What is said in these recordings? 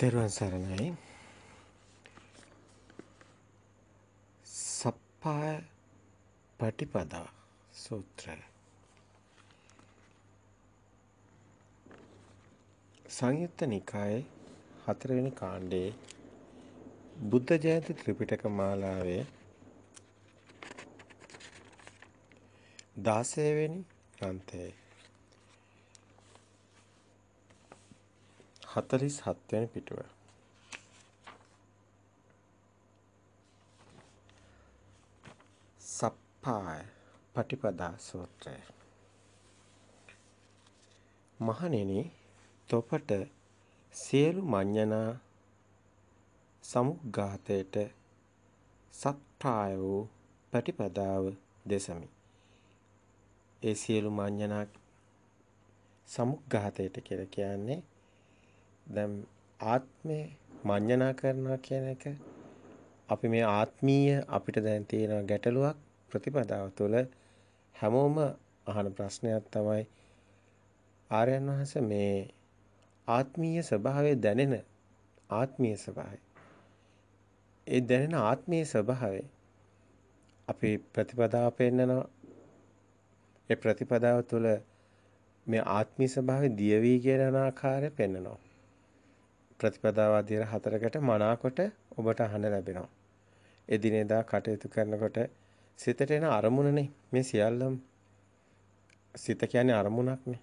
තෙරුවන් සරණයි සප්පාය පටිපදා සූත්‍රය සංයුත්ත නිකායේ හතරවෙනි කාණ්ඩයේ බුද්ධ ජයන්ති ත්‍රිපිටක මාලාවේ 16 වෙනි ග්‍රන්ථයේ 47 වෙනි පිටුව. සප්පාය පටිපදා සූත්‍රය. මහණෙනි, තොපට සියලු මඤ්ඤණා සමුග්ඝාතයට සත්‍රාය වූ ප්‍රතිපදාව දෙසමි. ඒ සියලු මඤ්ඤණා සමුග්ඝාතයට කියලා කියන්නේ දැන් ආත්මය මඤ්ඤණා කරනවා කියන එක අපි මේ ආත්මීය අපිට දැන් තියෙන ගැටලුවක් ප්‍රතිපදාව තුළ හැමෝම අහන ප්‍රශ්නයක් තමයි ආර්යයන් වහන්සේ මේ ආත්මීය ස්වභාවය දැනෙන ආත්මීය ස්වභාවය ඒ දැනෙන ආත්මීය ස්වභාවය අපි ප්‍රතිපදාව පෙන්නනවා ඒ ප්‍රතිපදාව තුළ මේ ආත්මීය ස්වභාවය දියවි කියන ආකාරය පෙන්නනවා ප්‍රතිපදාව අධීර හතරකට මනාකොට ඔබට අහන්න ලැබෙනවා. එදිනෙදා කටයුතු කරනකොට සිතට එන අරමුණනේ මේ සියල්ලම. සිත කියන්නේ අරමුණක්නේ.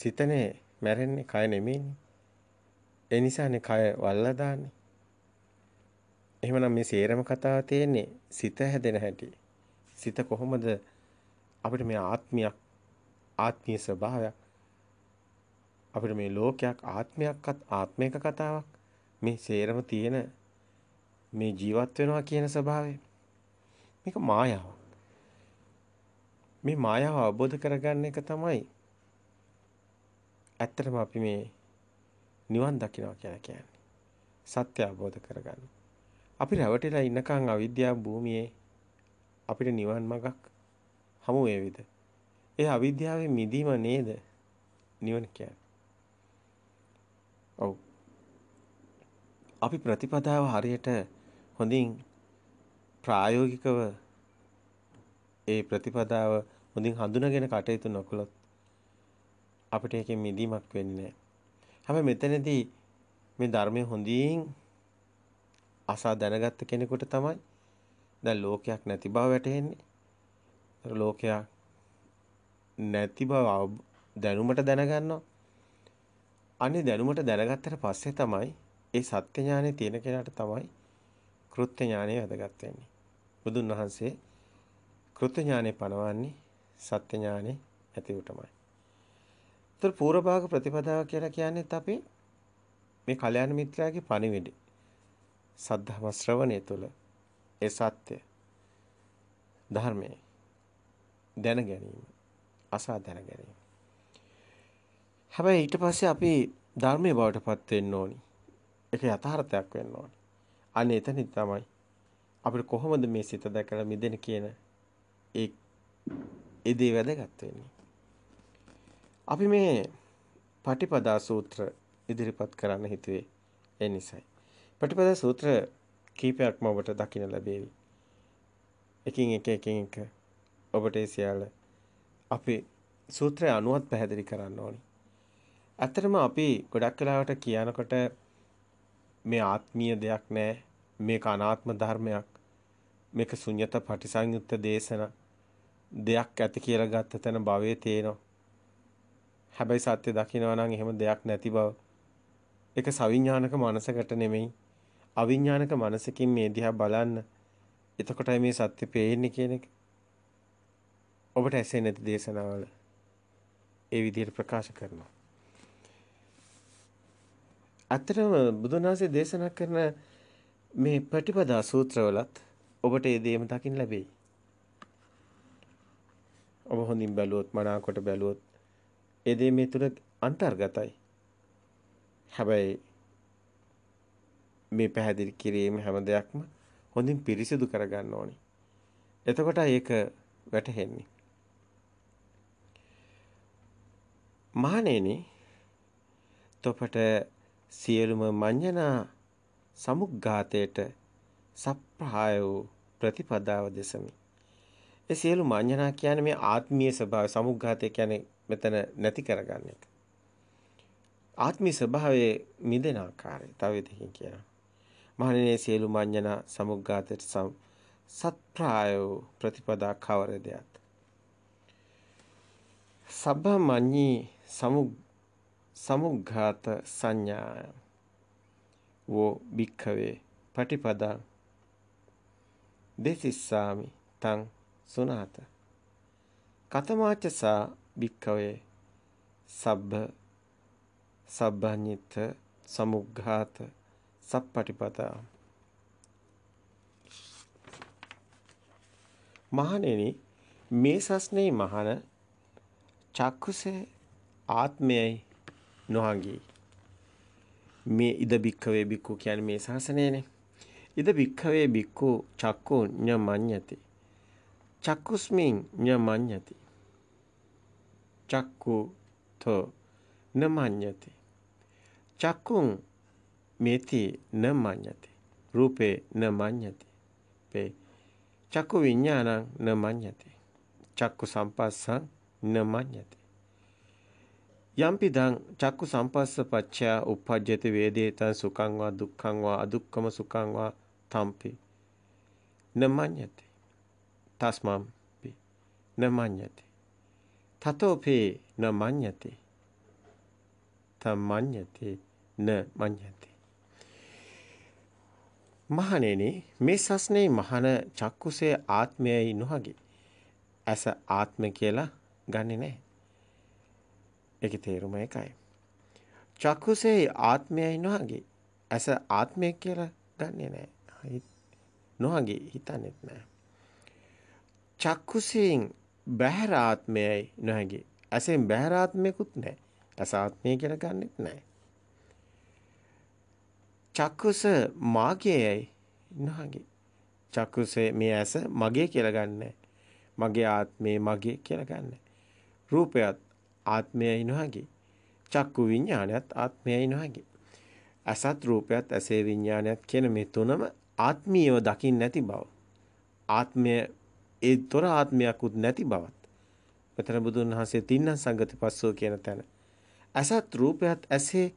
සිතනේ මැරෙන්නේ කය නෙමෙයිනේ. ඒ නිසානේ කය වල්ලා දාන්නේ. එහෙමනම් මේ සේරම කතාව තියෙන්නේ සිත හැදෙන හැටි. සිත කොහොමද අපිට මේ ආත්මයක් ආත්මීය ස්වභාවයක් අපිට මේ ලෝකයක් ආත්මයක්වත් ආත්මයක කතාවක් මේ සේරම තියෙන මේ ජීවත් වෙනවා කියන ස්වභාවය මේක මායාවක් මේ මායාව අවබෝධ කරගන්න එක තමයි ඇත්තටම අපි මේ නිවන් දකිනවා කියලා කියන්නේ සත්‍ය අවබෝධ කරගන්න අපි රැවටිලා ඉන්නකන් අවිද්‍යාව භූමියේ අපිට නිවන් මඟක් හමු වේවිද ඒ අවිද්‍යාවේ මිදීම නේද නිවන කියන්නේ අපි ප්‍රතිපදාව හරියට හොඳින් ප්‍රායෝගිකව ඒ ප්‍රතිපදාව හොඳින් හඳුනාගෙන කටයුතු නොකළොත් අපිට ඒකෙන් මිදීමක් වෙන්නේ නැහැ. හැබැයි මෙතනදී මේ ධර්මය හොඳින් අසා දැනගත්ත කෙනෙකුට තමයි දැන් ලෝකයක් නැති බව වැටහෙන්නේ. ලෝකයක් නැති බව දැනුමට දැනගන්නවා. අනේ දැනුමට දැනගත්තට පස්සේ තමයි ඒ සත්‍ය ඥානෙ තියෙන කෙනාට තමයි කෘත්‍ය ඥානෙ වැදගත් වෙන්නේ. බුදුන් වහන්සේ කෘත්‍ය ඥානෙ පනවන්නේ සත්‍ය ඥානෙ ඇති උටමයි. ඒතර පූර්වභාග ප්‍රතිපදාව කියලා කියන්නේත් අපි මේ කල්‍යාණ මිත්‍රාගේ පණිවිඩය. සද්ධාම ශ්‍රවණය තුළ ඒ සත්‍ය ධර්මයේ දැන ගැනීම අසා දැන ගැනීම. හැබැයි ඊට පස්සේ අපි ධර්මයේ බවටපත් වෙන්න ඕනි. ඒක යථාර්ථයක් වෙන්න ඕනේ. අනේ එතනදි තමයි අපිට කොහොමද මේ සිත දැකලා මිදෙන කියන ඒ ඒ දේ වැදගත් වෙන්නේ. අපි මේ පටිපදා සූත්‍ර ඉදිරිපත් කරන්න හිතුවේ ඒ නිසයි. පටිපදා සූත්‍ර කීපයක්ම ඔබට දකින්න ලැබේවි. එකින් එක එකින් එක ඔබට ඒ සියල්ල අපි සූත්‍රය අනුවත් පැහැදිලි කරන්න ඕනි. ඇත්තටම අපි ගොඩක් වෙලාවට කියනකොට මේ ආත්මීය දෙයක් නෑ මේක අනාත්ම ධර්මයක් මේක ශුන්්‍යත පටිසංයුත්ත දේශන දෙයක් ඇති කියලා ගත්ත තැන භවයේ තේනවා හැබැයි සත්‍ය දකිනවා නම් එහෙම දෙයක් නැති බව ඒක සවිඥානික මනසකට නෙමෙයි අවිඥානික මනසකින් මේ දිහා බලන්න එතකොටයි මේ සත්‍ය පේන්නේ කියන එක ඔබට ඇසේ නැති දේශනාවල ඒ විදිහට ප්‍රකාශ කරනවා ඇත්තටම බුදුන් වහන්සේ දේශනා කරන මේ ප්‍රතිපදා සූත්‍රවලත් ඔබට ඒ දේම දකින්න ලැබෙයි. ඔබ හොඳින් බැලුවොත් මනාකොට බැලුවොත් ඒ දේ මේ තුල අන්තර්ගතයි. හැබැයි මේ පැහැදිලි කිරීම හැම දෙයක්ම හොඳින් පිරිසිදු කරගන්න ඕනේ. එතකොට ඒක වැටහෙන්නේ. මහණෙනි, තොපට සියලුම මඤ්ඤණා සමුග්ඝාතයට සප්‍රහාය වූ ප්‍රතිපදාව දෙසමි. ඒ සියලු මඤ්ඤණා කියන්නේ මේ ආත්මීය ස්වභාවය සමුග්ඝාතය කියන්නේ මෙතන නැති කරගන්න එක. ආත්මීය ස්වභාවයේ මිදෙන ආකාරය තව විදිහකින් කියනවා. මහණෙනි සියලු මඤ්ඤණා සමුග්ඝාතයට සම් සත්‍රාය වූ ප්‍රතිපදා කවරදයක්. සබ්බ මඤ්ඤී සමුග්ඝාතය සමුග්ඝාත සංඥාය වෝ භික්ඛවේ පටිපදා දෙසිස්සාමි තං සුනාත කතමාචසා භික්ඛවේ සබ්බ සබ්බඤ්ඤිත සමුග්ඝාත සප්පටිපදා මහණෙනි මේ සස්නේ මහණ චක්කුසේ ආත්මයයි නොහඟී. මේ ඉද භික්ඛවේ භික්ඛු කියන්නේ මේ ශාසනයනේ. ඉද භික්ඛවේ භික්ඛු චක්කු ඤමඤ්ඤති. චක්කුස්මින් ඤමඤ්ඤති. චක්කු තෝ නමඤ්ඤති. චක්කුං මේති නමඤ්ඤති. රූපේ නමඤ්ඤති. පේ චක්කු විඥානං නමඤ්ඤති. චක්කු සම්පස්සං නමඤ්ඤති. යම්පිදං චක්කු සම්පස්සපච්චයා uppajjati vedeta sukhaṃ va dukkhaṃ va adukkhama sukhaṃ va tampi නමඤ්ඤති තස්මම් පි නමඤ්ඤති තතෝපි නමඤ්ඤති තමඤ්ඤති නමඤ්ඤති මහණෙනි මේ සස්නේ මහන චක්කුසේ ආත්මයයි නොහගේ ඇස ආත්ම කියලා ගන්නේ නැහැ ඒකේ තේරුම ඒකයි. චක්කුසේ ආත්මයයි නොහගේ. ඇස ආත්මය කියලා ගන්නෙ නෑ. නොහගේ හිතන්නේත් නෑ. චක්කුසෙන් බහැර ආත්මයයි නොහගේ. ඇසෙන් බහැර ආත්මයකුත් නෑ. ඇස ආත්මය කියලා ගන්නෙත් නෑ. චක්කුස මාගේයි නොහගේ. චක්කුසේ මේ ඇස මගේ කියලා ගන්නෑ. මගේ ආත්මේ මගේ කියලා ගන්නෑ. රූපයත් ආත්මයයි නොහැකි. චක්කු විඥානයත් ආත්මයයි නොහැකි. අසත් රූපයත් ඇසේ විඥානයත් කියන මේ තුනම ආත්මීයව දකින්න නැති බව. ආත්මය ඒ තොර ආත්මයක්වත් නැති බවත්. මෙතන බුදුන් වහන්සේ තින්න සංගති පස්සෝ කියන තැන. අසත් රූපයත් ඇසේ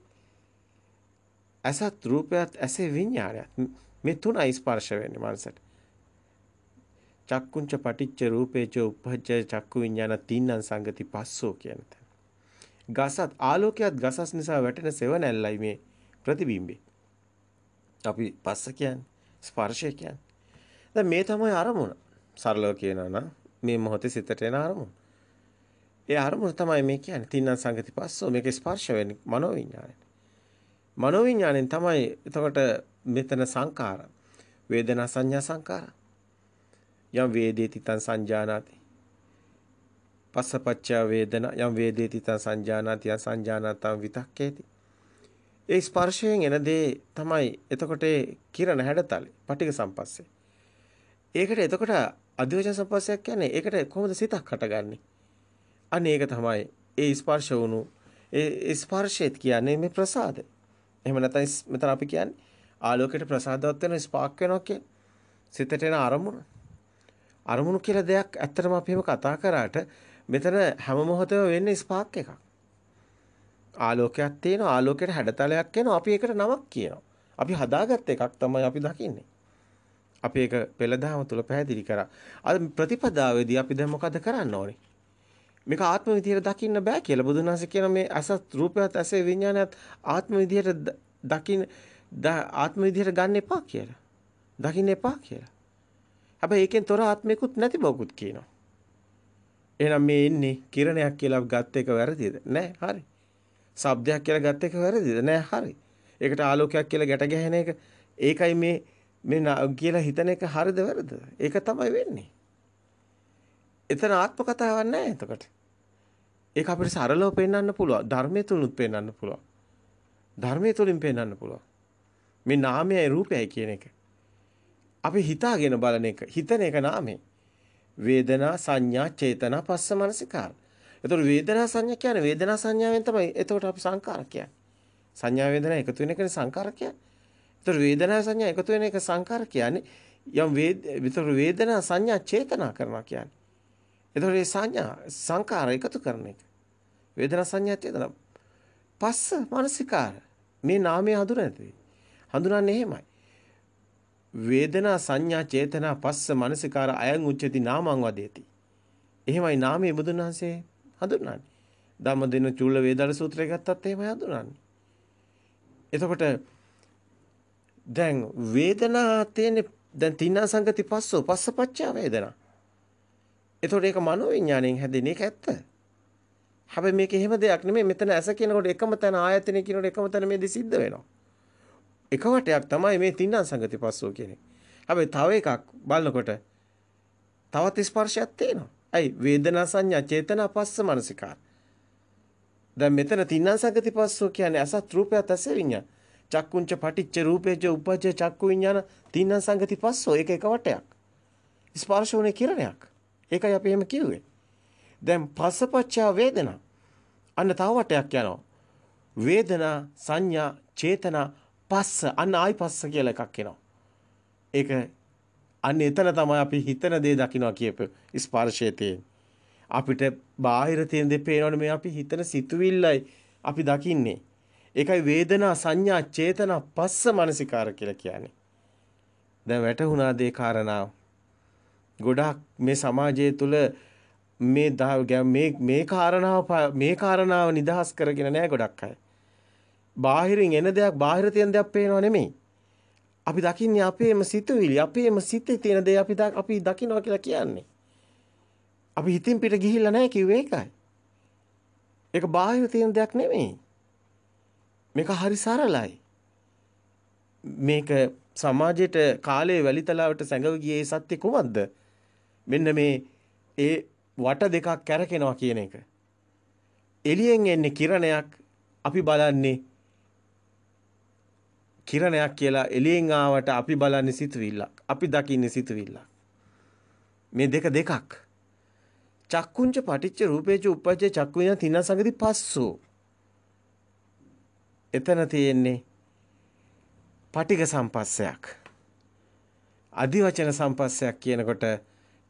අසත් රූපයත් ඇසේ විඥානයත් මේ තුනයි ස්පර්ශ වෙන්නේ මනසට. චක්කුංච පටිච්ච රූපේච උපජ්ජ චක්කු විඥාන තින්නම් සංගති පස්සෝ කියන තැන. ගසත් ආලෝකයක් ගසස් නිසා වැටෙන සෙවණැල්ලයි මේ ප්‍රතිබිම්බේ. අපි පස්ස කියන්නේ ස්පර්ශය කියන්නේ. දැන් මේ තමයි අරමුණ. සරලව කියනවා නම් මේ මොහොතේ සිතට එන අරමුණ. ඒ අරමුණ තමයි මේ කියන්නේ. තින්නම් සංගති පස්සෝ මේකේ ස්පර්ශ වෙන්නේ මනෝවිඤ්ඤාණයට. මනෝවිඤ්ඤාණයෙන් තමයි එතකොට මෙතන සංකාර වේදනා සංඥා සංකාරා යම් වේදේති තං සංජානාති පස්සපච්චා වේදන යම් වේදේති තං සංජානාති යම් සංජානාතං විතක්කේති ඒ ස්පර්ශයෙන් එන දේ තමයි එතකොට කිරණ හැඩතලේ පටික සම්පස්සේ ඒකට එතකොට අධිවචන සම්පස්සයක් කියන්නේ ඒකට කොහොමද සිතක් හටගන්නේ අන්න ඒක තමයි ඒ ස්පර්ශ වුණු ඒ ස්පර්ශයත් කියන්නේ මේ ප්‍රසාද. එහෙම නැත්නම් මෙතන අපි කියන්නේ ආලෝකයට ප්‍රසාදවත් වෙන ස්පාක් වෙනවා කියන්නේ. සිතට එන අරමුණ. අරමුණු කියලා දෙයක් ඇත්තටම අපි කතා කරාට මෙතන හැම මොහොතෙම වෙන්නේ ස්පාක් එකක්. ආලෝකයක් තියෙනවා ආලෝකයට හැඩතලයක් එනවා අපි ඒකට නමක් කියනවා. අපි හදාගත්ත එකක් තමයි අපි දකින්නේ. අපි ඒක පෙළදහම තුල පැහැදිලි කරා. අද ප්‍රතිපදාවේදී අපි දැන් මොකද කරන්න ඕනේ? මේක ආත්ම විදියට දකින්න බෑ කියලා බුදුන් වහන්සේ කියන මේ අසත් රූපයත් ඇසේ විඥානයත් ආත්ම විදියට දකින්න ආත්ම විදියට ගන්න එපා කියලා. දකින්න එපා කියලා. හැබැයි ඒකෙන් තොර ආත්මයකුත් නැති බවකුත් කියනවා. එහෙනම් මේ ඉන්නේ කිරණයක් කියලා ගත් එක වැරදිද? නෑ, හරි. ශබ්දයක් කියලා ගත් එක වැරදිද? නෑ, හරි. ඒකට ආලෝකයක් කියලා ගැට ගැහෙන එක ඒකයි මේ මේ කියලා හිතන එක හරිද වැරද? ඒක තමයි වෙන්නේ. එතන ආත්ම කතාවක් නැහැ එතකොට. ඒක අපිට සරලව පෙන්වන්න පුළුවන්. ධර්මයේ තුලිනුත් පෙන්වන්න පුළුවන්. ධර්මයේ තුලින් පෙන්වන්න පුළුවන්. මේ නාමයයි රූපයයි කියන එක. අපි හිතාගෙන බලන එක හිතන එක නාමේ වේදනා සංඥා චේතනා පස්ස මනසිකාර. ඒතකොට වේදනා සංඥා කියන්නේ වේදනා සංඥාවෙන් තමයි එතකොට අපි සංකාර කියන්නේ. සංඥා වේදනා එකතු වෙන එකනේ සංකාර කියන්නේ. ඒතකොට වේදනා සංඥා එකතු වෙන එක සංකාර කියන්නේ යම් විතර වේදනා සංඥා චේතනා කරනවා කියන්නේ. ඒතකොට මේ සංඥා සංකාර එකතු කරන එක. වේදනා සංඥා චේතනා පස්ස මානසිකාර මේ නාමයේ හඳුනන දේ. හඳුනන්නේ එහෙමයි. වේදනා සංඥා චේතනා පස්ස මනසිකාර අයං උච්චති නාමං වදේති. එහෙමයි නාමයේ බුදුන් වහන්සේ හඳුන්වන්නේ. ධම්මදින චූල වේදාල සූත්‍රය ගත්තත් එහෙමයි හඳුන්වන්නේ. එතකොට දැන් වේදනා තියෙන දැන් තින්නා සංගති පස්සෝ පස්සපච්චා වේදනා. එතකොට ඒක මනෝවිඥාණයෙන් හැදෙන එක ඇත්ත. හැබැයි මේක එහෙම දෙයක් නෙමෙයි. මෙතන ඇස කියනකොට එකම තැන ආයතනය කියනකොට එකම තැන මේ දෙ සිද්ධ වෙනවා. එක වටයක් තමයි මේ තින්නම් සංගති පස්සෝ කියන්නේ. හැබැයි තව එකක් බලනකොට තවත් ස්පර්ශයක් තියෙනවා. අයි වේදනා සංඥා චේතනා පස්ස මනසිකාර. දැන් මෙතන තින්නම් සංගති පස්සෝ කියන්නේ අසත් රූපයත් ඇස විඤ්ඤා. චක්කුංච පටිච්ච රූපේච උපජ්ජ චක්කු විඤ්ඤාන තින්නම් සංගති පස්සෝ ඒක එක වටයක්. ස්පර්ශ වුණේ කිරණයක්. ඒකයි අපි එහෙම කිව්වේ. දැන් පස්සපච්චා වේදනා. අන්න තව වටයක් යනවා. වේදනා සංඥා චේතනා පස්ස අන්න ආයි පස්ස කියලා එකක් එනවා. ඒක අන්න එතන තමයි අපි හිතන දේ දකිනවා කියප ස්පර්ශයේ අපිට බාහිර තියෙන දේ පේනවනේ මේ අපි හිතන සිතුවිල්ලයි අපි දකින්නේ. ඒකයි වේදනා සංඥා චේතනා පස්ස මනසිකාර කියලා කියන්නේ. දැන් වැටහුණා දේ කාරණාව. ගොඩාක් මේ සමාජය තුළ මේ මේ මේ කාරණාව මේ කාරණාව නිදහස් කරගෙන නැහැ ගොඩක් අය. බාහිරින් එන දෙයක් බාහිර තියෙන දෙයක් පේනව නෙමෙයි. අපි දකින්නේ අපේම සිතුවිලි, අපේම සිතේ තියෙන දේ අපි අපි දකිනවා කියලා කියන්නේ. අපි හිතින් පිට ගිහිල්ලා නැහැ කිව්වේ ඒකයි. ඒක බාහිර තියෙන දෙයක් නෙමෙයි. මේක හරි සරලයි. මේක සමාජයට කාලයේ වැලිතලාවට සැඟව ගියේ ඒ සත්‍ය කොහොමද? මෙන්න මේ ඒ වට දෙකක් කැරකෙනවා කියන එක. එළියෙන් එන්නේ කිරණයක් අපි බලන්නේ කිරණයක් කියලා එළියෙන් ආවට අපි බලන්නේ සිතුවිල්ලක්. අපි දකින්නේ සිතුවිල්ලක්. මේ දෙක දෙකක්. චක්කුංච පටිච්ච රූපේච උපපජ්ජේ චක්කු විඤ්ඤාණ තින සංගති පස්සෝ. එතන තියෙන්නේ පටික සම්පස්සයක්. අදිවචන සම්පස්සයක් කියනකොට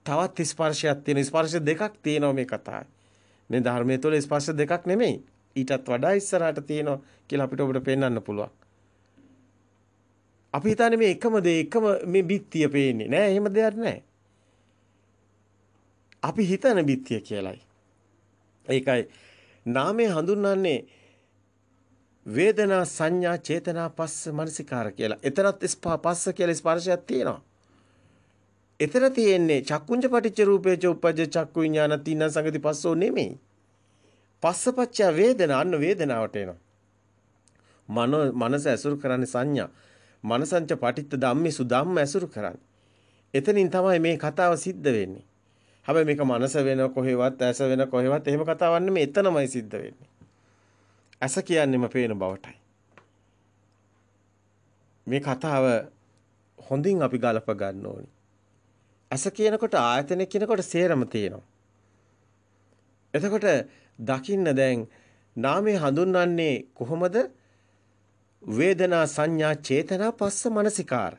තවත් ස්පර්ශයක් තියෙන ස්පර්ශ දෙකක් තියෙනවා මේ කතාවේ. මේ ධර්මයේ තුල ස්පර්ශ දෙකක් නෙමෙයි. ඊටත් වඩා ඉස්සරහට තියෙනවා කියලා අපිට ඔබට පෙන්වන්න පුළුවන්. අපි හිතන්නේ මේ එකම දේ එකම මේ බිත්තිය පේන්නේ නෑ එහෙම දෙයක් නෑ අපි හිතන බිත්තිය කියලයි ඒකයි නාමය හඳුන්වන්නේ වේදනා සංඥා චේතනා පස්ස මනසිකාර කියලා එතරත් පස්ස කියලා ස්පර්ශයක් තියෙනවා එතන තියෙන්නේ චක්කුංජ පටිච්ච රූපේච උපජ්ජ චක්කු විඥාන තින්න සංගති පස්සෝ නෙමෙයි පස්සපච්ච වේදනා අන්න වේදනාවට එනවා මනෝ මනස ඇසුරු කරන්නේ සංඥා මනසංච පටිච්ච ධම්මේසු ධම්ම ඇසුරු කරන්න. එතනින් තමයි මේ කතාව සිද්ධ වෙන්නේ. හැබැයි මේක මනස වෙන කොහෙවත් ඇස වෙන කොහෙවත් එහෙම කතාවක් නෙමෙයි එතනමයි සිද්ධ වෙන්නේ. ඇස කියන්නේම පේන බවටයි. මේ කතාව හොඳින් අපි ගලප ගන්න ඕනි. ඇස කියනකොට ආයතන කියනකොට සේරම තියෙනවා. එතකොට දකින්න දැන් නාමය හඳුන්වන්නේ කොහොමද? වේදනා සංඥා චේතනා පස්ස මනසිකාර.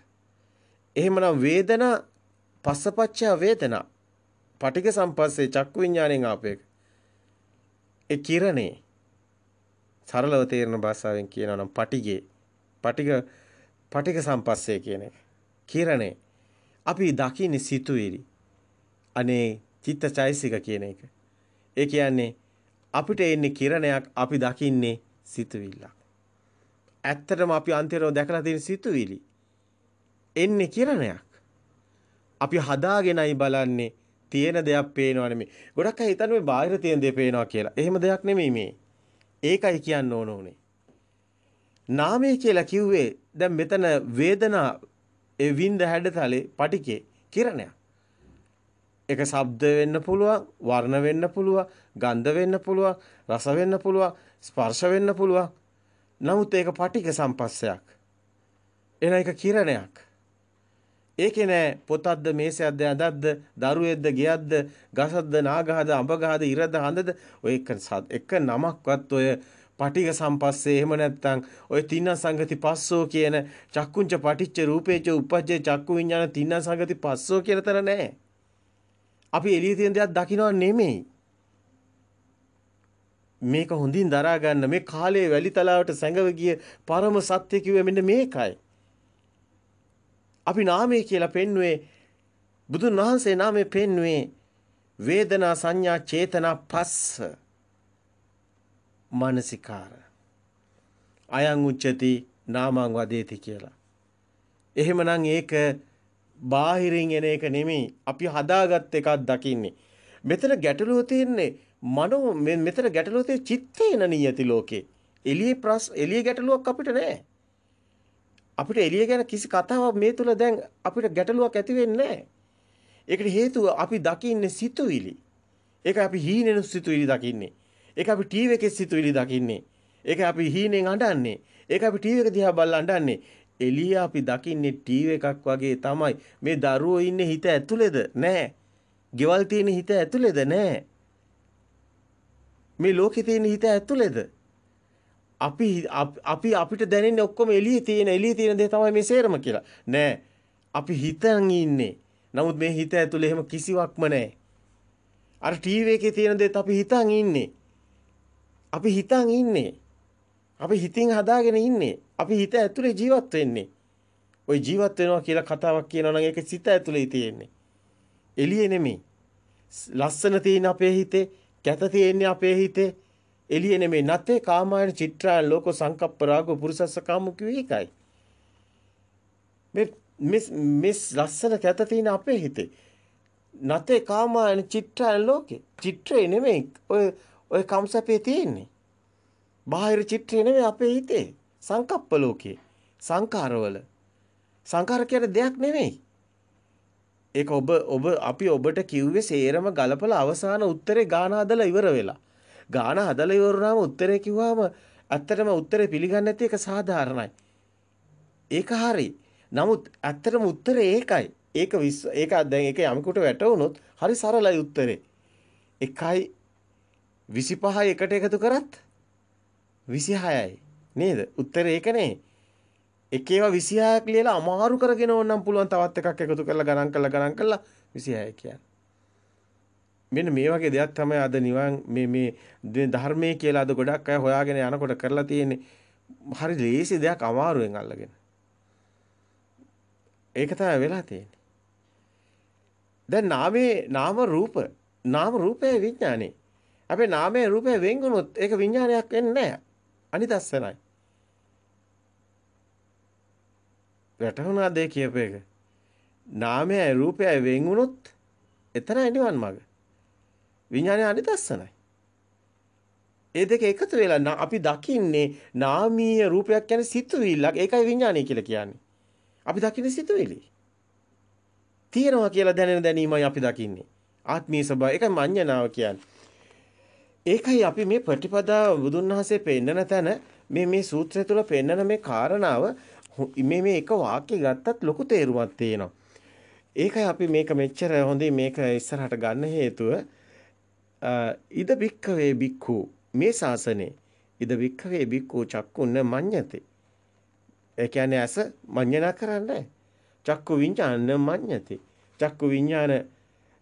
එහෙමනම් වේදනා පස්සපච්චා වේදනා. පටික සම්පස්සේ චක්කු විඥාණයෙන් ආපේක. ඒ කිරණේ සරලව තේරෙන භාෂාවෙන් කියනවා නම් පටිගේ. පටික පටික සම්පස්සේ කියන එක. කිරණේ අපි දකින්නේ සිතුවිලි. අනේ චිත්තචෛසික කියන එක. ඒ කියන්නේ අපිට එන්නේ කිරණයක් අපි දකින්නේ සිතුවිල්ලක්. ඇත්තටම අපි අන්තිරෝ දැකලා තියෙන සිතුවිලි එන්නේ කිරණයක්. අපි හදාගෙනයි බලන්නේ තියෙන දෙයක් පේනවා නෙමෙයි. ගොඩක් අය හිතන්නේ මේ බාහිර තියෙන දේ පේනවා කියලා. එහෙම දෙයක් නෙමෙයි මේ. ඒකයි කියන්න ඕන උනේ. නාමය කියලා කිව්වේ දැන් මෙතන වේදනා ඒ විඳ හැඩතලේ පටිකේ කිරණයක්. ඒක ශබ්ද වෙන්න පුළුවන්, වර්ණ වෙන්න පුළුවන්, ගන්ධ වෙන්න පුළුවන්, රස වෙන්න පුළුවන්, ස්පර්ශ වෙන්න පුළුවන්. නමුත් ඒක පටික සම්පස්සයක්. එන එක කිරණයක්. ඒකේ නෑ පොතක්ද මේසයක්ද ඇදක්ද දරුවෙක්ද ගෙයක්ද ගසක්ද නාගහද අඹගහද ඉරද හඳද ඔය එක නමක්වත් ඔය පටික සම්පස්සේ එහෙම නැත්නම් ඔය තින්න සංගති පස්සෝ කියන චක්කුංච පටිච්ච රූපේච උපජ්ජේ චක්කු විඤ්ඤාණ තින්න සංගති පස්සෝ කියලා තර නැහැ. අපි එළිය තියෙන දේක් දකින්නව නෙමෙයි. මේක හොඳින් දරා ගන්න මේ කාලයේ වැලි තලාවට සැඟව ගිය පරම සත්‍ය කිව්වේ මෙන්න මේකයි. අපි නාමය කියලා පෙන්වුවේ බුදුන් වහන්සේ නාමය පෙන්වුවේ වේදනා සංඥා චේතනා පස්ස මානසිකාර අයං උච්චති නාමං වදේති කියලා. එහෙමනම් ඒක බාහිරින් එන එක නෙමෙයි අපි හදාගත් එකක් දකින්නේ. මෙතන ගැටලුව තියෙන්නේ මනෝ මෙතන ගැටලුව තියෙන්නේ චිත්තේන නියති ලෝකේ. එළියේ ප්‍රස් එළියේ ගැටලුවක් අපිට නැහැ. අපිට එළිය ගැන කිසි කතාවක් මේ තුල දැන් අපිට ගැටලුවක් ඇති වෙන්නේ නැහැ. ඒකට හේතුව අපි දකින්නේ සිතුවිලි. ඒක අපි හීනෙන සිතුවිලි දකින්නේ. ඒක අපි ටීවී එකේ සිතුවිලි දකින්නේ. ඒක අපි හීනෙන් අඬන්නේ. ඒක අපි ටීවී එක දිහා බලලා අඬන්නේ. එළිය අපි දකින්නේ ටීවී එකක් වගේ තමයි. මේ දරුවෝ ඉන්නේ හිත ඇතුළේද? නැහැ. ගෙවල් තියෙන හිත ඇතුළේද? නැහැ. මේ ලෝකේ තියෙන හිත ඇතුළේද අපි අපි අපිට දැනෙන්නේ ඔක්කොම එළියේ තියෙන එළියේ තියෙන දේ තමයි මේ සේරම කියලා නෑ අපි හිතන් ඉන්නේ නමුත් මේ හිත ඇතුළේ එහෙම කිසිවක්ම නෑ අර ටීවී එකේ තියෙන දේත් අපි හිතන් ඉන්නේ අපි හිතන් ඉන්නේ අපි හිතින් හදාගෙන ඉන්නේ අපි හිත ඇතුලේ ජීවත් වෙන්නේ. ওই ජීවත් වෙනවා කියලා කතාවක් කියනවා නම් ඒක සිත ඇතුලේ තියෙන්නේ. එළියේ නෙමෙයි. ලස්සන තියෙන අපේ හිතේ කැත තියෙන්නේ අපේ හිතේ එළිය නෙමෙයි නැත්තේ කාමායන චිත්‍රායන ලෝක සංකප්ප රාග පුරුසස්ස කාම කිව්වේ ඒකයි මේ මිස් මිස් ලස්සන කැත තියෙන අපේ හිතේ නැතේ කාමායන චිත්‍රායන ලෝකේ චිත්‍රේ නෙමෙයි ඔය ඔය කම්සපේ තියෙන්නේ බාහිර චිත්‍රේ නෙමෙයි අපේ හිතේ සංකප්ප ලෝකේ සංකාරවල සංකාර කියන්නේ දෙයක් නෙමෙයි ඒක ඔබ ඔබ අපි ඔබට කිව්වේ සේරම ගලපලා අවසාන උත්තරේ ගාන හදලා ඉවර වෙලා. ගාන හදලා ඉවර වුණාම උත්තරේ කිව්වම ඇත්තටම උත්තරේ පිළිගන්නේ නැති එක සාධාරණයි. ඒක හරි. නමුත් ඇත්තටම උත්තරේ ඒකයි. ඒක විශ් ඒක දැන් ඒක යමෙකුට වැටුණොත් හරි සරලයි උත්තරේ. 1යි 25 එකට එකතු කරත් 26යි. නේද? උත්තරේ ඒකනේ. එක ඒවා 26ක් ලියලා අමාරු කරගෙන ඕනම් පුළුවන් තවත් එකක් එකතු කරලා ගණන් කරලා ගණන් කරලා 26 කියන්නේ. මෙන්න මේ වගේ දෙයක් තමයි අද නිවන් මේ මේ ධර්මයේ කියලා අද ගොඩක් අය හොයාගෙන යනකොට කරලා තියෙන්නේ. හරි ලේසි දෙයක් අමාරුවෙන් අල්ලගෙන. ඒක තමයි වෙලා තියෙන්නේ. දැන් නාමේ නාම රූප නාම රූපේ විඥානේ. අපේ නාමයේ රූපේ වෙන්ගුණොත් ඒක විඥානයක් වෙන්නේ නැහැ. අනිදස්සනයි. වැටහුණාද ඒ කියප එක? නාමයයි රූපයයි වෙන් වුණොත් එතරම් නිවන් මඟ. විඥානය අනිදස්සනයි. ඒ දෙක එකතු වෙලා අපි දකින්නේ නාමීය රූපයක් කියන්නේ සිතුවිල්ලක්. ඒකයි විඥානය කියලා කියන්නේ. අපි දකින්නේ සිතුවිලි. තියෙනවා කියලා දැනෙන දැනීමයි අපි දකින්නේ. ආත්මීය ස්වභාවය. ඒකයි මඤ්ඤණාව කියන්නේ. ඒකයි අපි මේ ප්‍රතිපදාව බුදුන් වහන්සේ පෙන්නන තැන මේ මේ සූත්‍රය තුල පෙන්නන මේ කාරණාව මේ මේ එක වාක්‍ය ගත්තත් ලොකු තේරුමක් තියෙනවා. ඒකයි අපි මේක මෙච්චර හොඳින් මේක ඉස්සරහට ගන්න හේතුව ඉද බික්කවේ බික්ඛු මේ ශාසනේ ඉද බික්කවේ බික්ඛු චක්කුන්න මඤ්ඤතේ. ඒ කියන්නේ ඇස මඤ්ඤණා කරන්නේ චක්කු විඤ්ඤාණ මඤ්ඤතේ. චක්කු විඤ්ඤාණ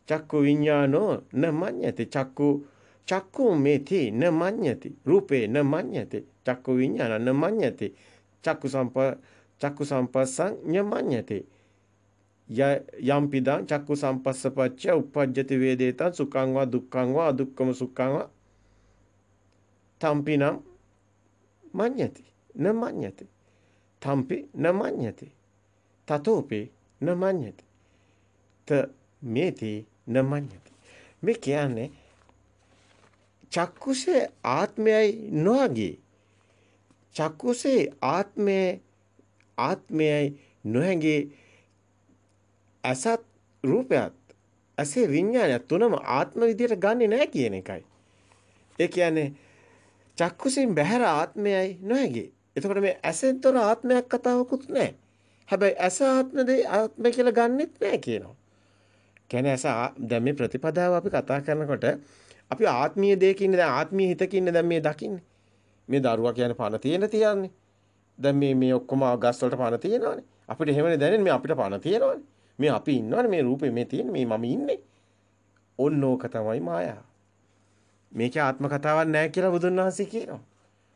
චක්කු විඤ්ඤාණෝ න මඤ්ඤතේ. චක්කු චක්කු මේති න මඤ්ඤති. රූපේ න මඤ්ඤතේ. චක්කු විඤ්ඤාණ න මඤ්ඤතේ. චක්කු සම්පා චක්කු සම්පස්සං ඤමඤ්ඤති යම්පිදං චක්කු සම්පස්සපච්ච උපජ්ජති වේදේතං සුඛං වා දුක්ඛං වා අදුක්ඛම සුඛං වා තම්පිනම් මඤ්ඤති නමඤ්ඤති තම්පි නමඤ්ඤති තතෝපි නමඤ්ඤති ත මේති නමඤ්ඤති මේ කියන්නේ චක්කුසේ ආත්මයයි නොවගේ චක්කුසේ ආත්මයේ ආත්මයයි නොහැඟේ අසත් රූපයත් ඇසේ විඥානය තුනම ආත්ම විදියට ගන්නෙ නැහැ කියන එකයි. ඒ කියන්නේ චක්කුසින් බැහැර ආත්මයයි නොහැගේ. එතකොට මේ ඇසෙන් තොර ආත්මයක් කතාවකුත් නැහැ. හැබැයි ඇස ආත්ම දෙයි ආත්ම කියලා ගන්නෙත් නැහැ කියනවා. කියන්නේ ඇස දැන් මේ ප්‍රතිපදාව අපි කතා කරනකොට අපි ආත්මීය දෙයකින් දැන් ආත්මීය හිතකින් දැන් මේ දකින්නේ. මේ දරුවා කියන්නේ පණ තියෙන තියන්නේ. දැන් මේ මේ ඔක්කොම ගස් වලට පණ තියෙනවානේ. අපිට එහෙමනේ දැනෙන්නේ මේ අපිට පණ තියෙනවානේ. මේ අපි ඉන්නවනේ මේ රූපේ මේ තියෙන මේ මම ඉන්නේ. ඔන්න ඕක තමයි මායාව. මේකේ ආත්ම කතාවක් නැහැ කියලා බුදුන් වහන්සේ කියනවා.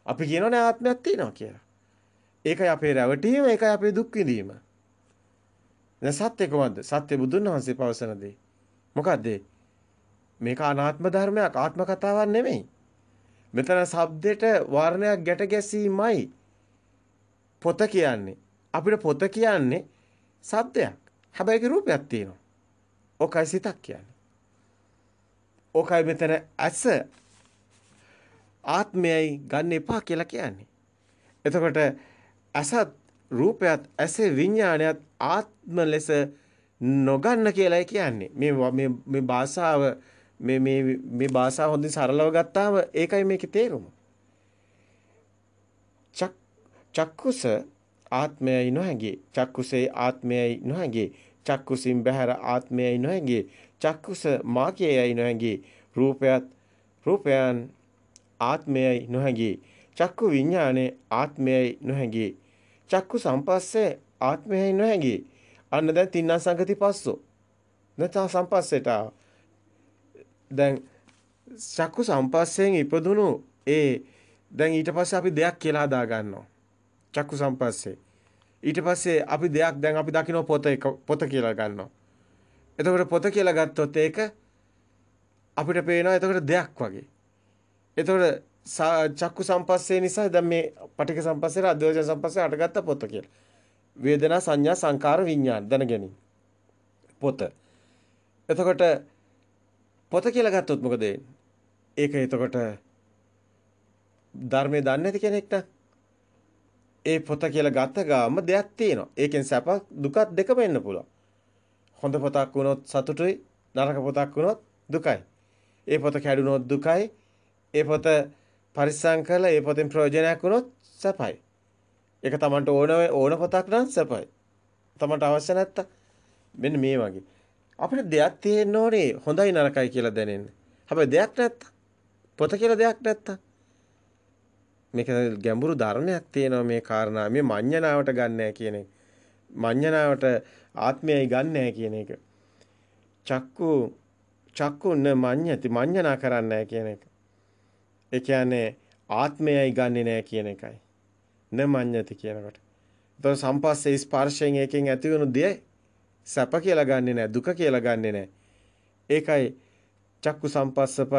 අපි කියනවනේ ආත්මයක් තියෙනවා කියලා. ඒකයි අපේ රැවටීම, ඒකයි අපේ දුක් විඳීම. දැන් සත්‍ය කොහොමද? සත්‍ය බුදුන් වහන්සේ පවසන දේ. මොකද්ද? මේක අනාත්ම ධර්මයක්, ආත්ම කතාවක් නෙමෙයි. මෙතන shabdෙට වර්ණයක් ගැට ගැසීමයි පොත කියන්නේ අපිට පොත කියන්නේ සද්දයක්. හැබැයි ඒක රූපයක් තියෙනවා. ඕකයි සිතක් කියන්නේ. ඕකයි මෙතන ඇස ආත්මයයි ගන්න එපා කියලා කියන්නේ. එතකොට ඇසත් රූපයත් ඇසේ විඤ්ඤාණයත් ආත්ම ලෙස නොගන්න කියලායි කියන්නේ. මේ මේ මේ භාෂාව මේ මේ මේ භාෂාව හොඳින් සරලව ගත්තාම ඒකයි මේකේ තේරුම. චක්කුස ආත්මයයි නොහැගේ. චක්කුසේ ආත්මයයි නොහැගේ. චක්කුසින් බැහැර ආත්මයයි නොහැගේ. චක්කුස මාකයයි නොහැගේ. රූපයත් රූපයන් ආත්මයයි නොහැගේ. චක්කු විඥානේ ආත්මයයි නොහැගේ. චක්කු සම්පස්සේ ආත්මයයි නොහැගේ. අන්න දැන් තින්න සංගති පස්සෝ. නැතා සම්පස්සේට දැන් චක්කු සම්පස්සයෙන් ඉපදුණු ඒ දැන් ඊට පස්සේ අපි දෙයක් කියලා හදා ගන්නවා. චක්කු සම්පස්සේ. ඊට පස්සේ අපි දෙයක් දැන් අපි දකින්න පොත පොත කියලා ගන්නවා. එතකොට පොත කියලා ගත්තොත් ඒක අපිට පේනවා එතකොට දෙයක් වගේ. එතකොට චක්කු සම්පස්සේ නිසා දැන් මේ පටික සම්පස්සේ අද්වේජ සම්පස්සේ අටගත්ත පොත කියලා. වේදනා සංඥා සංකාර විඥාන දැන ගැනීම. පොත. එතකොට පොත කියලා ගත්තොත් මොකද ඒක එතකොට ධර්මයේ දන්නේ නැති කෙනෙක්ට ඒ පොත කියලා ගත ගාම දෙයක් තියෙනවා. ඒකෙන් සැප දුකත් දෙකම එන්න පුළුවන්. හොඳ පොතක් වුණොත් සතුටුයි, නරක පොතක් වුණොත් දුකයි. ඒ පොත කැඩුනොත් දුකයි. ඒ පොත පරිස්සම් කළා ඒ පොතෙන් ප්‍රයෝජනයක් වුණොත් සැපයි. ඒක Tamanට ඕන ඕන පොතක් නම් සැපයි. Tamanට අවශ්‍ය නැත්තම් මෙන්න මේ වගේ. අපිට දෙයක් තියෙන්න ඕනේ හොඳයි නරකයි කියලා දැනෙන්න. හැබැයි දෙයක් නැත්තම් පොත කියලා දෙයක් නැත්තම් මේක ගැඹුරු ධර්මයක් තියෙනවා මේ කාරණා මේ මඤ්ඤණාවට ගන්නෑ කියන එක. මඤ්ඤණාවට ආත්මයයි ගන්නෑ කියන එක. චක්කු චක්කුන මඤ්ඤති මඤ්ඤණා කරන්නෑ කියන එක. ඒ කියන්නේ ආත්මයයි ගන්නෙ නෑ කියන එකයි. න මඤ්ඤති කියනකොට. එතකොට සම්පස්සේ ස්පර්ශයෙන් එකෙන් ඇති වෙනු දෙය සැප කියලා ගන්නෙ නෑ දුක කියලා ගන්නෙ නෑ. ඒකයි චක්කු සම්පස්සප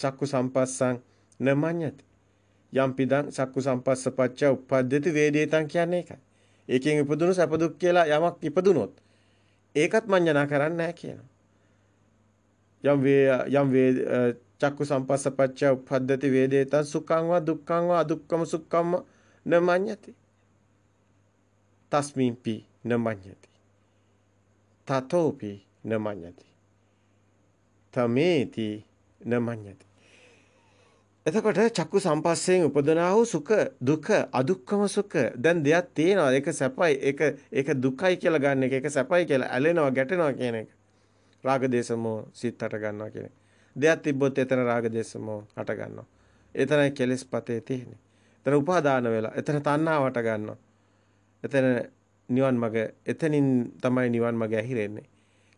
චක්කු සම්පස්සං නමඤ්ඤති යම්පිදං සක්කු සම්පස්සපච්ච උප්පද්දති වේදේතං කියන්නේ ඒකයි. ඒකෙන් ඉපදුණු සැප දුක් කියලා යමක් ඉපදුනොත් ඒකත් මඤ්ඤණා කරන්නේ නැහැ කියනවා. යම් වේ යම් වේ චක්කු සම්පස්සපච්ච උපද්දති වේදේතං සුඛං වා දුක්ඛං වා අදුක්ඛම සුඛං නමඤ්ඤති. තස්මින්පි නමඤ්ඤති. තතෝපි නමඤ්ඤති. තමේති නමඤ්ඤති. එතකොට චක්කු සම්පස්සයෙන් උපදනා වූ සුඛ දුක අදුක්කම සුඛ දැන් දෙයක් තියෙනවා ඒක සැපයි ඒක ඒක දුකයි කියලා ගන්න එක ඒක සැපයි කියලා ඇලෙනවා ගැටෙනවා කියන එක රාග දේශමෝ සිත් හට ගන්නවා කියන දෙයක් තිබ්බොත් එතන රාග දේශමෝ හට ගන්නවා එතනයි කෙලෙස් පතේ තියෙන්නේ එතන උපාදාන වෙලා එතන තණ්හාව හට ගන්නවා එතන නිවන් මඟ එතනින් තමයි නිවන් මඟ ඇහිරෙන්නේ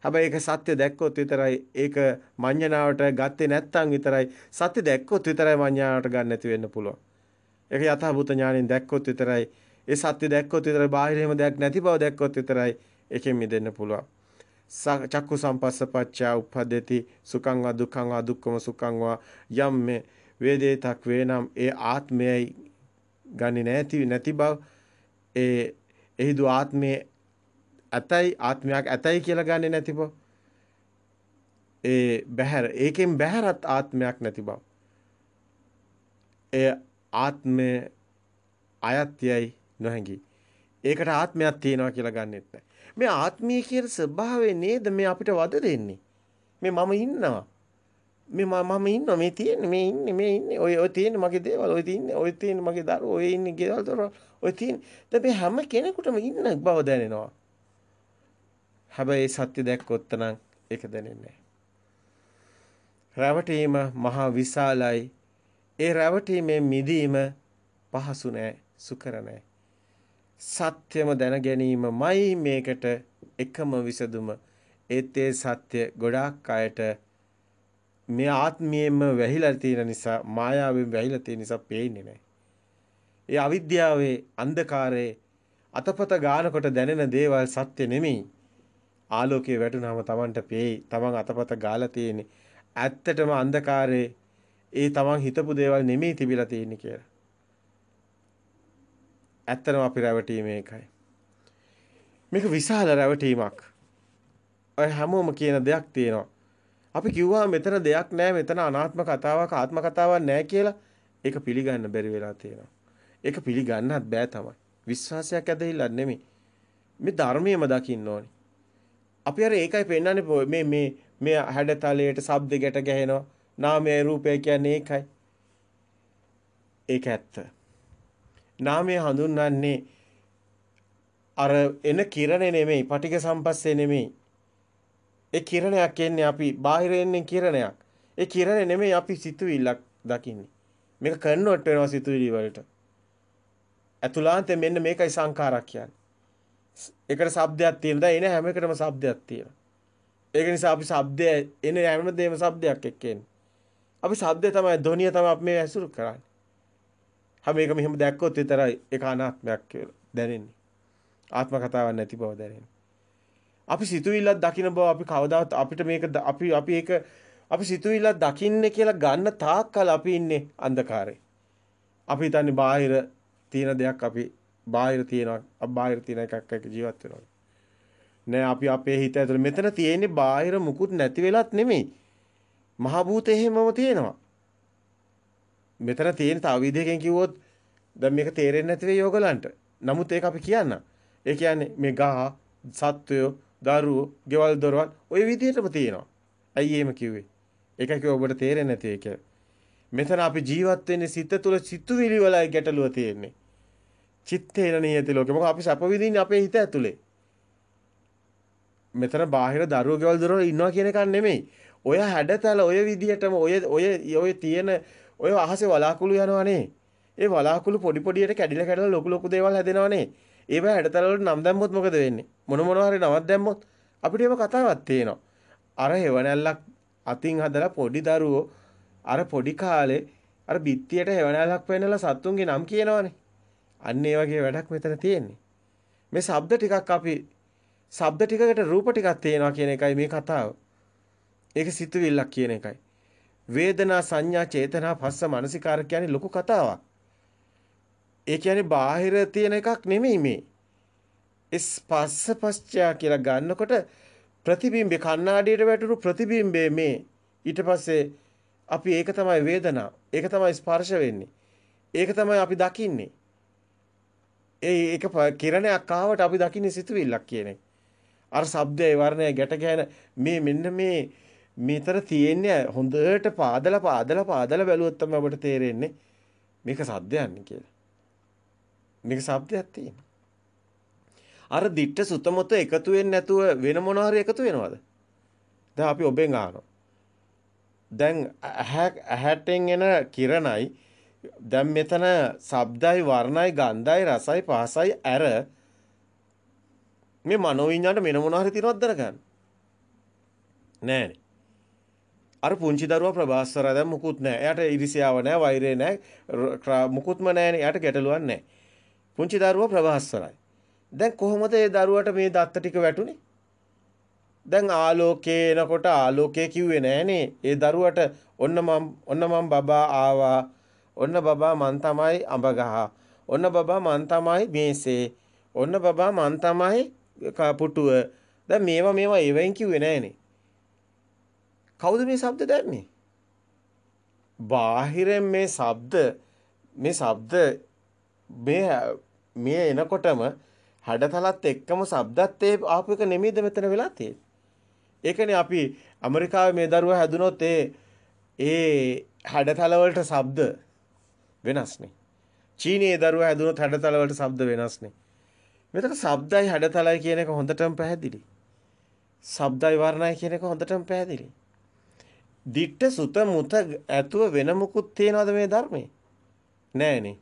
හැබැයි ඒක සත්‍ය දැක්කොත් විතරයි ඒක මඤ්ඤණාවට ගත්තේ නැත්නම් විතරයි සත්‍ය දැක්කොත් විතරයි මඤ්ඤණාවට ගන්න නැති වෙන්න පුළුවන්. ඒක යථාභූත ඥාණයෙන් දැක්කොත් විතරයි ඒ සත්‍ය දැක්කොත් විතරයි බාහිරෙම දෙයක් නැති බව දැක්කොත් විතරයි ඒකෙන් මිදෙන්න පුළුවන්. චක්කු සම්පස්සපච්චා උප්පදේති සුඛං වා දුක්ඛං වා දුක්ඛම සුඛං වා යම් මේ වේදේතක් වේනම් ඒ ආත්මයයි ගන්නේ නැති නැති බව ඒ එහිදු ආත්මයේ ඇතයි ආත්මයක් ඇතයි කියලා ගන්නෙ නැති බව. ඒ බහැර ඒකෙන් බහැරත් ආත්මයක් නැති බව. ඒ ආත්මය අයත්‍යයි නොහැඟි. ඒකට ආත්මයක් තියෙනවා කියලා ගන්නෙත් නැහැ. මේ ආත්මය කියන ස්වභාවය නේද මේ අපිට වද දෙන්නේ. මේ මම ඉන්නවා. මේ මම ඉන්නවා මේ තියෙන්නේ මේ ඉන්නේ මේ ඉන්නේ ඔය ඔය තියෙන්නේ මගේ දේවල් ඔය තියෙන්නේ ඔය තියෙන්නේ මගේ දරුවෝ ඔය ඉන්නේ ගෙවල් දොරවල් ඔය තියෙන්නේ දැන් මේ හැම කෙනෙකුටම ඉන්න බව දැනෙනවා හැබැයි සත්‍ය දැක්කොත් නම් ඒක දැනෙන්නේ රැවටීම මහා විශාලයි. ඒ රැවටීමේ මිදීම පහසු නෑ, සුකර නෑ. සත්‍යම දැන ගැනීමමයි මේකට එකම විසඳුම. ඒත් ඒ සත්‍ය ගොඩාක් අයට මේ ආත්මියෙම වැහිලා තියෙන නිසා, මායාවෙන් වැහිලා තියෙන නිසා පේන්නේ නෑ. ඒ අවිද්‍යාවේ අන්ධකාරයේ අතපත ගානකොට දැනෙන දේවල් සත්‍ය නෙමෙයි. ආලෝකයේ වැටුනහම Tamanට පේයි Taman අතපත ගාලා තියෙන්නේ ඇත්තටම අන්ධකාරයේ ඒ Taman හිතපු දේවල් නෙමෙයි තිබිලා තියෙන්නේ කියලා ඇත්තටම අපි රැවටීම ඒකයි මේක විශාල රැවටීමක් ඔය හැමෝම කියන දෙයක් තියෙනවා අපි කිව්වා මෙතන දෙයක් නැහැ මෙතන අනාත්ම කතාවක් ආත්ම කතාවක් නැහැ කියලා ඒක පිළිගන්න බැරි වෙලා තියෙනවා ඒක පිළිගන්නත් බෑ තමයි විශ්වාසයක් ඇදහිලා නෙමෙයි මේ ධර්මයේම දකින්න ඕනේ අපි අර ඒකයි පෙන්වන්නේ මේ මේ මේ හැඩතලයට ශබ්ද ගැට ගැහෙනවා. නාමයේ රූපය කියන්නේ ඒකයි. ඒක ඇත්ත. නාමය හඳුන්වන්නේ අර එන කිරණ නෙමෙයි, පටික සම්පස්සේ නෙමෙයි. ඒ කිරණයක් එන්නේ අපි බාහිරයෙන් එන කිරණයක්. ඒ කිරණ නෙමෙයි අපි සිතුවිල්ලක් දකින්නේ. මේක කන්වර්ට් වෙනවා සිතුවිලි වලට. අතුලාන්තයෙන් මෙන්න මේකයි සංඛාරක් කියන්නේ. ඒකට શબ્දයක් තියෙන දා එන හැම එකටම શબ્දයක් තියෙනවා. ඒක නිසා අපි શબ્දය එන හැම දෙම શબ્දයක් එක්ක එන්නේ. අපි શબ્දය තමයි ධ්වනිය තමයි අපි මේ ඇසුරු කරන්නේ. හැම එක මෙහෙම දැක්කොත් විතරයි ඒක අනාත්මයක් කියලා දැනෙන්නේ. ආත්ම කතාවක් නැති බව දැනෙන්නේ. අපි සිතුවිල්ලක් දකින බව අපි කවදාවත් අපිට මේක අපි අපි ඒක අපි සිතුවිල්ලක් දකින්නේ කියලා ගන්න තාක්කල් අපි ඉන්නේ අන්ධකාරේ. අපි හිතන්නේ බාහිර තියෙන දෙයක් අපි බාහිර තියෙනවා අබාහිර තියෙන එකක් එක්ක ජීවත් වෙනවා. නෑ අපි අපේ හිත ඇතුළේ මෙතන තියෙන්නේ බාහිර මුකුත් නැති වෙලත් නෙමෙයි. මහ භූත එහෙමම තියෙනවා. මෙතන තියෙන තව විදිහකින් කිව්වොත් දැන් මේක තේරෙන්නේ නැති වෙයි ඕගලන්ට. නමුත් ඒක අපි කියන්න. ඒ කියන්නේ මේ ගහ, සත්වය, දරුවෝ, ගෙවල් දොරවල් ওই විදිහටම තියෙනවා. ඇයි එහෙම කිව්වේ? ඒක කිව්ව ඔබට තේරෙන්නේ නැති එක. මෙතන අපි ජීවත් වෙන්නේ සිත තුළ සිතුවිලි වලයි ගැටලුව තියෙන්නේ. චිත්තේන නියති ලෝකේ. මොකද අපි සැප විඳින්නේ අපේ හිත ඇතුලේ. මෙතන බාහිර දරුවෝ ගෙවල් දරුවෝ ඉන්නවා කියන එකක් නෙමෙයි. ඔය හැඩතල ඔය විදියටම ඔය ඔය ඔය තියෙන ඔය අහසේ වලාකුළු යනවනේ. ඒ වලාකුළු පොඩි පොඩියට කැඩිලා කැඩිලා ලොකු ලොකු දේවල් හැදෙනවනේ. ඒව හැඩතල වලට නම් දැම්මොත් මොකද වෙන්නේ? මොන මොනවා හරි නමක් දැම්මොත් අපිට ඒව කතාවක් තියෙනවා. අර හෙවණැල්ලක් අතින් හදලා පොඩි දරුවෝ අර පොඩි කාලේ අර බිත්තියට හෙවණැල්ලක් වෙන්නලා සත්තුන්ගේ නම් කියනවනේ. අන්න ඒ වගේ වැඩක් මෙතන තියෙන්නේ. මේ ශබ්ද ටිකක් අපි ශබ්ද ටිකකට රූප ටිකක් තියෙනවා කියන එකයි මේ කතාව. ඒක සිතුවිල්ලක් කියන එකයි. වේදනා සංඥා චේතනා පස්ස මානසිකාර කියන්නේ ලොකු කතාවක්. ඒ කියන්නේ බාහිර තියෙන එකක් නෙමෙයි මේ. ස්පස්ස පස්චා කියලා ගන්නකොට ප්‍රතිබිම්බේ කණ්ණාඩියට වැටුණු ප්‍රතිබිම්බේ මේ ඊට පස්සේ අපි ඒක තමයි වේදනාව. ඒක තමයි ස්පර්ශ වෙන්නේ. ඒක තමයි අපි දකින්නේ. ඒක කිරණයක් ආවට අපි දකින්නේ සිතුවිල්ලක් කියන එක. අර ශබ්දයේ වර්ණය ගැට ගැහෙන මේ මෙන්න මේ මේතර තියෙන්නේ හොඳට පාදලා පාදලා පාදලා බැලුවොත් තමයි අපට තේරෙන්නේ මේක සද්දයන්නේ කියලා. මේක ශබ්දයක් තියෙනවා. අර දිට්ඨ සුතමත එකතු වෙන්නේ නැතුව වෙන මොනවා හරි එකතු වෙනවද? දැන් අපි ඔබෙන් අහනවා. දැන් ඇහැටෙන් එන කිරණයි දැන් මෙතන ශබ්දයි වර්ණයි ගන්ධයි රසයි පහසයි ඇර මේ මනෝවිඤ්ඤාණයට මෙන මොනවා හරි තියනවද දැනගන්න නෑනේ අර පුංචි දරුවා ප්‍රභාස්වර දැන් මුකුත් නෑ එයාට ඉරිසියාව නෑ වෛරය නෑ මුකුත්ම නෑනේ එයාට ගැටලුවක් නෑ පුංචි දරුවා ප්‍රභාස්වරයි දැන් කොහොමද ඒ දරුවට මේ දත්ත ටික වැටුනේ දැන් ආලෝකේ එනකොට ආලෝකේ කිව්වේ නෑනේ ඒ දරුවට ඔන්න මම ඔන්න මම බබා ආවා ඔන්න බබා මන් තමයි අඹ ගහ. ඔන්න බබා මන් තමයි මේසේ. ඔන්න බබා මන් තමයි පුටුව. දැන් මේවා මේවා එවෙන් කිව්වේ නෑනේ. කවුද මේ ශබ්ද දැම්මේ? බාහිරෙන් මේ ශබ්ද මේ ශබ්ද මේ මේ එනකොටම හඩතලත් එක්කම ශබ්දත් ඒ ආපු එක නෙමෙයිද මෙතන වෙලා තියෙන්නේ. ඒකනේ අපි ඇමරිකාවේ මේ දරුවා හැදුනොත් ඒ ඒ හඩතල වලට ශබ්ද වෙනස්නේ. චීනයේ දරුවා හැදුනොත් හැඩතල වලට ශබ්ද වෙනස්නේ. මෙතන ශබ්දයි හැඩතලයි කියන එක හොඳටම පැහැදිලි. ශබ්දයි වර්ණයි කියන එක හොඳටම පැහැදිලි. දිට්ඨ සුත මුත ඇතුව වෙන මොකුත් තියනවද මේ ධර්මයේ? නෑනේ.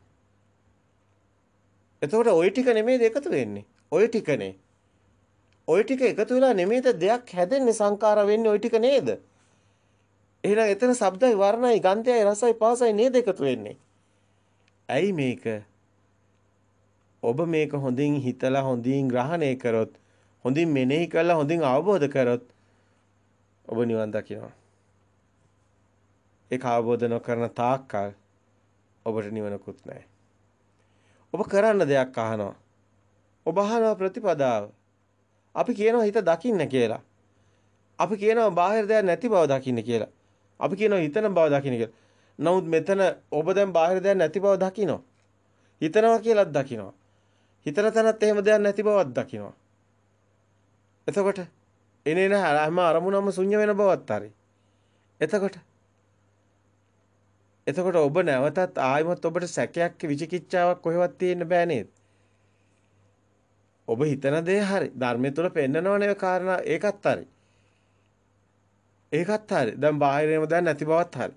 එතකොට ওই ටික නෙමෙයිද එකතු වෙන්නේ? ওই ටිකනේ. ওই ටික එකතු වෙලා නෙමෙයිද දෙයක් හැදෙන්නේ සංකාර වෙන්නේ ওই ටික නේද? එහෙනම් එතන ශබ්දයි වර්ණයි ගන්ධයයි රසයි පාසයි නේද එකතු වෙන්නේ? ඇයි මේක ඔබ මේක හොඳින් හිතලා හොඳින් ග්‍රහණය කරොත් හොඳින් මෙනෙහි කරලා හොඳින් අවබෝධ කරොත් ඔබ නිවන් දකිනවා ඒක අවබෝධ නොකරන තාක්කල් ඔබට නිවනකුත් නැහැ ඔබ කරන්න දෙයක් අහනවා ඔබ අහනවා ප්‍රතිපදාව අපි කියනවා හිත දකින්න කියලා අපි කියනවා බාහිර දෙයක් නැති බව දකින්න කියලා අපි කියනවා හිතන බව දකින්න කියලා නමුත් මෙතන ඔබ දැන් බාහිර දෙයක් නැති බව දකිනවා. හිතනවා කියලාත් දකිනවා. හිතන තැනත් එහෙම දෙයක් නැති බවක් දකිනවා. එතකොට එනේන හැම අරමුණම ශුන්‍ය වෙන බවත් හරි. එතකොට එතකොට ඔබ නැවතත් ආයිමත් ඔබට සැකයක් විචිකිච්ඡාවක් කොහෙවත් තියෙන්න බෑ නේද? ඔබ හිතන දේ හරි. ධර්මයේ තුල පෙන්නනවනේ කාරණා ඒකත් හරි. ඒකත් හරි. දැන් බාහිරේම දැන් නැති බවත් හරි.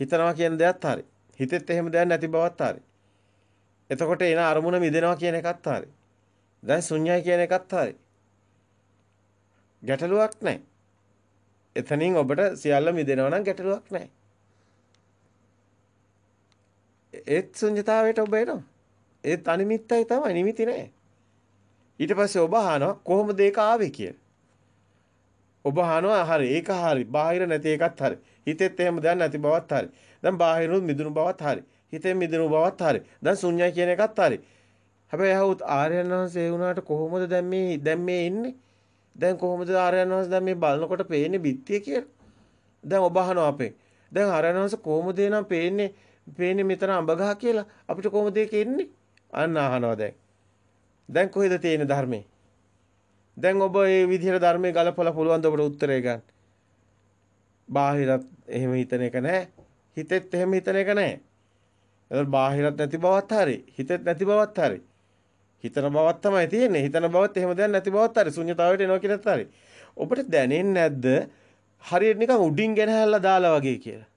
හිතනවා කියන දෙයත් හරි. හිතෙත් එහෙම දෙයක් නැති බවත් හරි. එතකොට එන අරමුණ මිදෙනවා කියන එකත් හරි. දැන් ශුන්‍යයි කියන එකත් හරි. ගැටලුවක් නැහැ. එතනින් ඔබට සියල්ල මිදෙනවා නම් ගැටලුවක් නැහැ. ඒත් ශුන්‍යතාවයට ඔබ එනවා. ඒත් අනිමිත්තයි තමයි නිමිති නැහැ. ඊට පස්සේ ඔබ අහනවා කොහොමද ඒක ආවේ කියලා. ඔබ අහනවා හරි ඒක හරි බාහිර නැති එකත් හරි හිතෙත් එහෙම දැන නැති බවත් හරි දැන් බාහිරුත් මිදුණු බවත් හරි හිතෙන් මිදුණු බවත් හරි දැන් ශුන්‍යයි කියන එකත් හරි හැබැයි අහුත් ආර්යයන් වහන්සේ වුණාට කොහොමද දැන් මේ දැන් මේ ඉන්නේ දැන් කොහොමද ආර්යයන් වහන්සේ දැන් මේ බලනකොට පේන්නේ බිත්තිය කියලා දැන් ඔබ අහනවා අපේ දැන් ආර්යයන් වහන්සේ කොහොමද එනම් පේන්නේ පේන්නේ මෙතන අඹ ගහ කියලා අපිට කොහොමද ඒක එන්නේ අන්න අහනවා දැන් දැන් කොහෙද තියෙන්නේ ධර්මේ දැන් ඔබ මේ විදිහට ධර්මයේ ගලපලා පුළුවන් ද ඔබට උත්තරේ ගන්න. බාහිරත් එහෙම හිතන එක නෑ. හිතෙත් එහෙම හිතන එක නෑ. ඒතර බාහිරත් නැති බවත් හරි. හිතෙත් නැති බවත් හරි. හිතන බවක් තමයි තියෙන්නේ. හිතන බවත් එහෙම දෙයක් නැති බවත් හරි. ශුන්‍යතාවයට එනවා කියලාත් හරි. ඔබට දැනෙන්නේ නැද්ද? හරියට නිකන් උඩින් ගෙනහැල්ලා දාලා වගේ කියලා.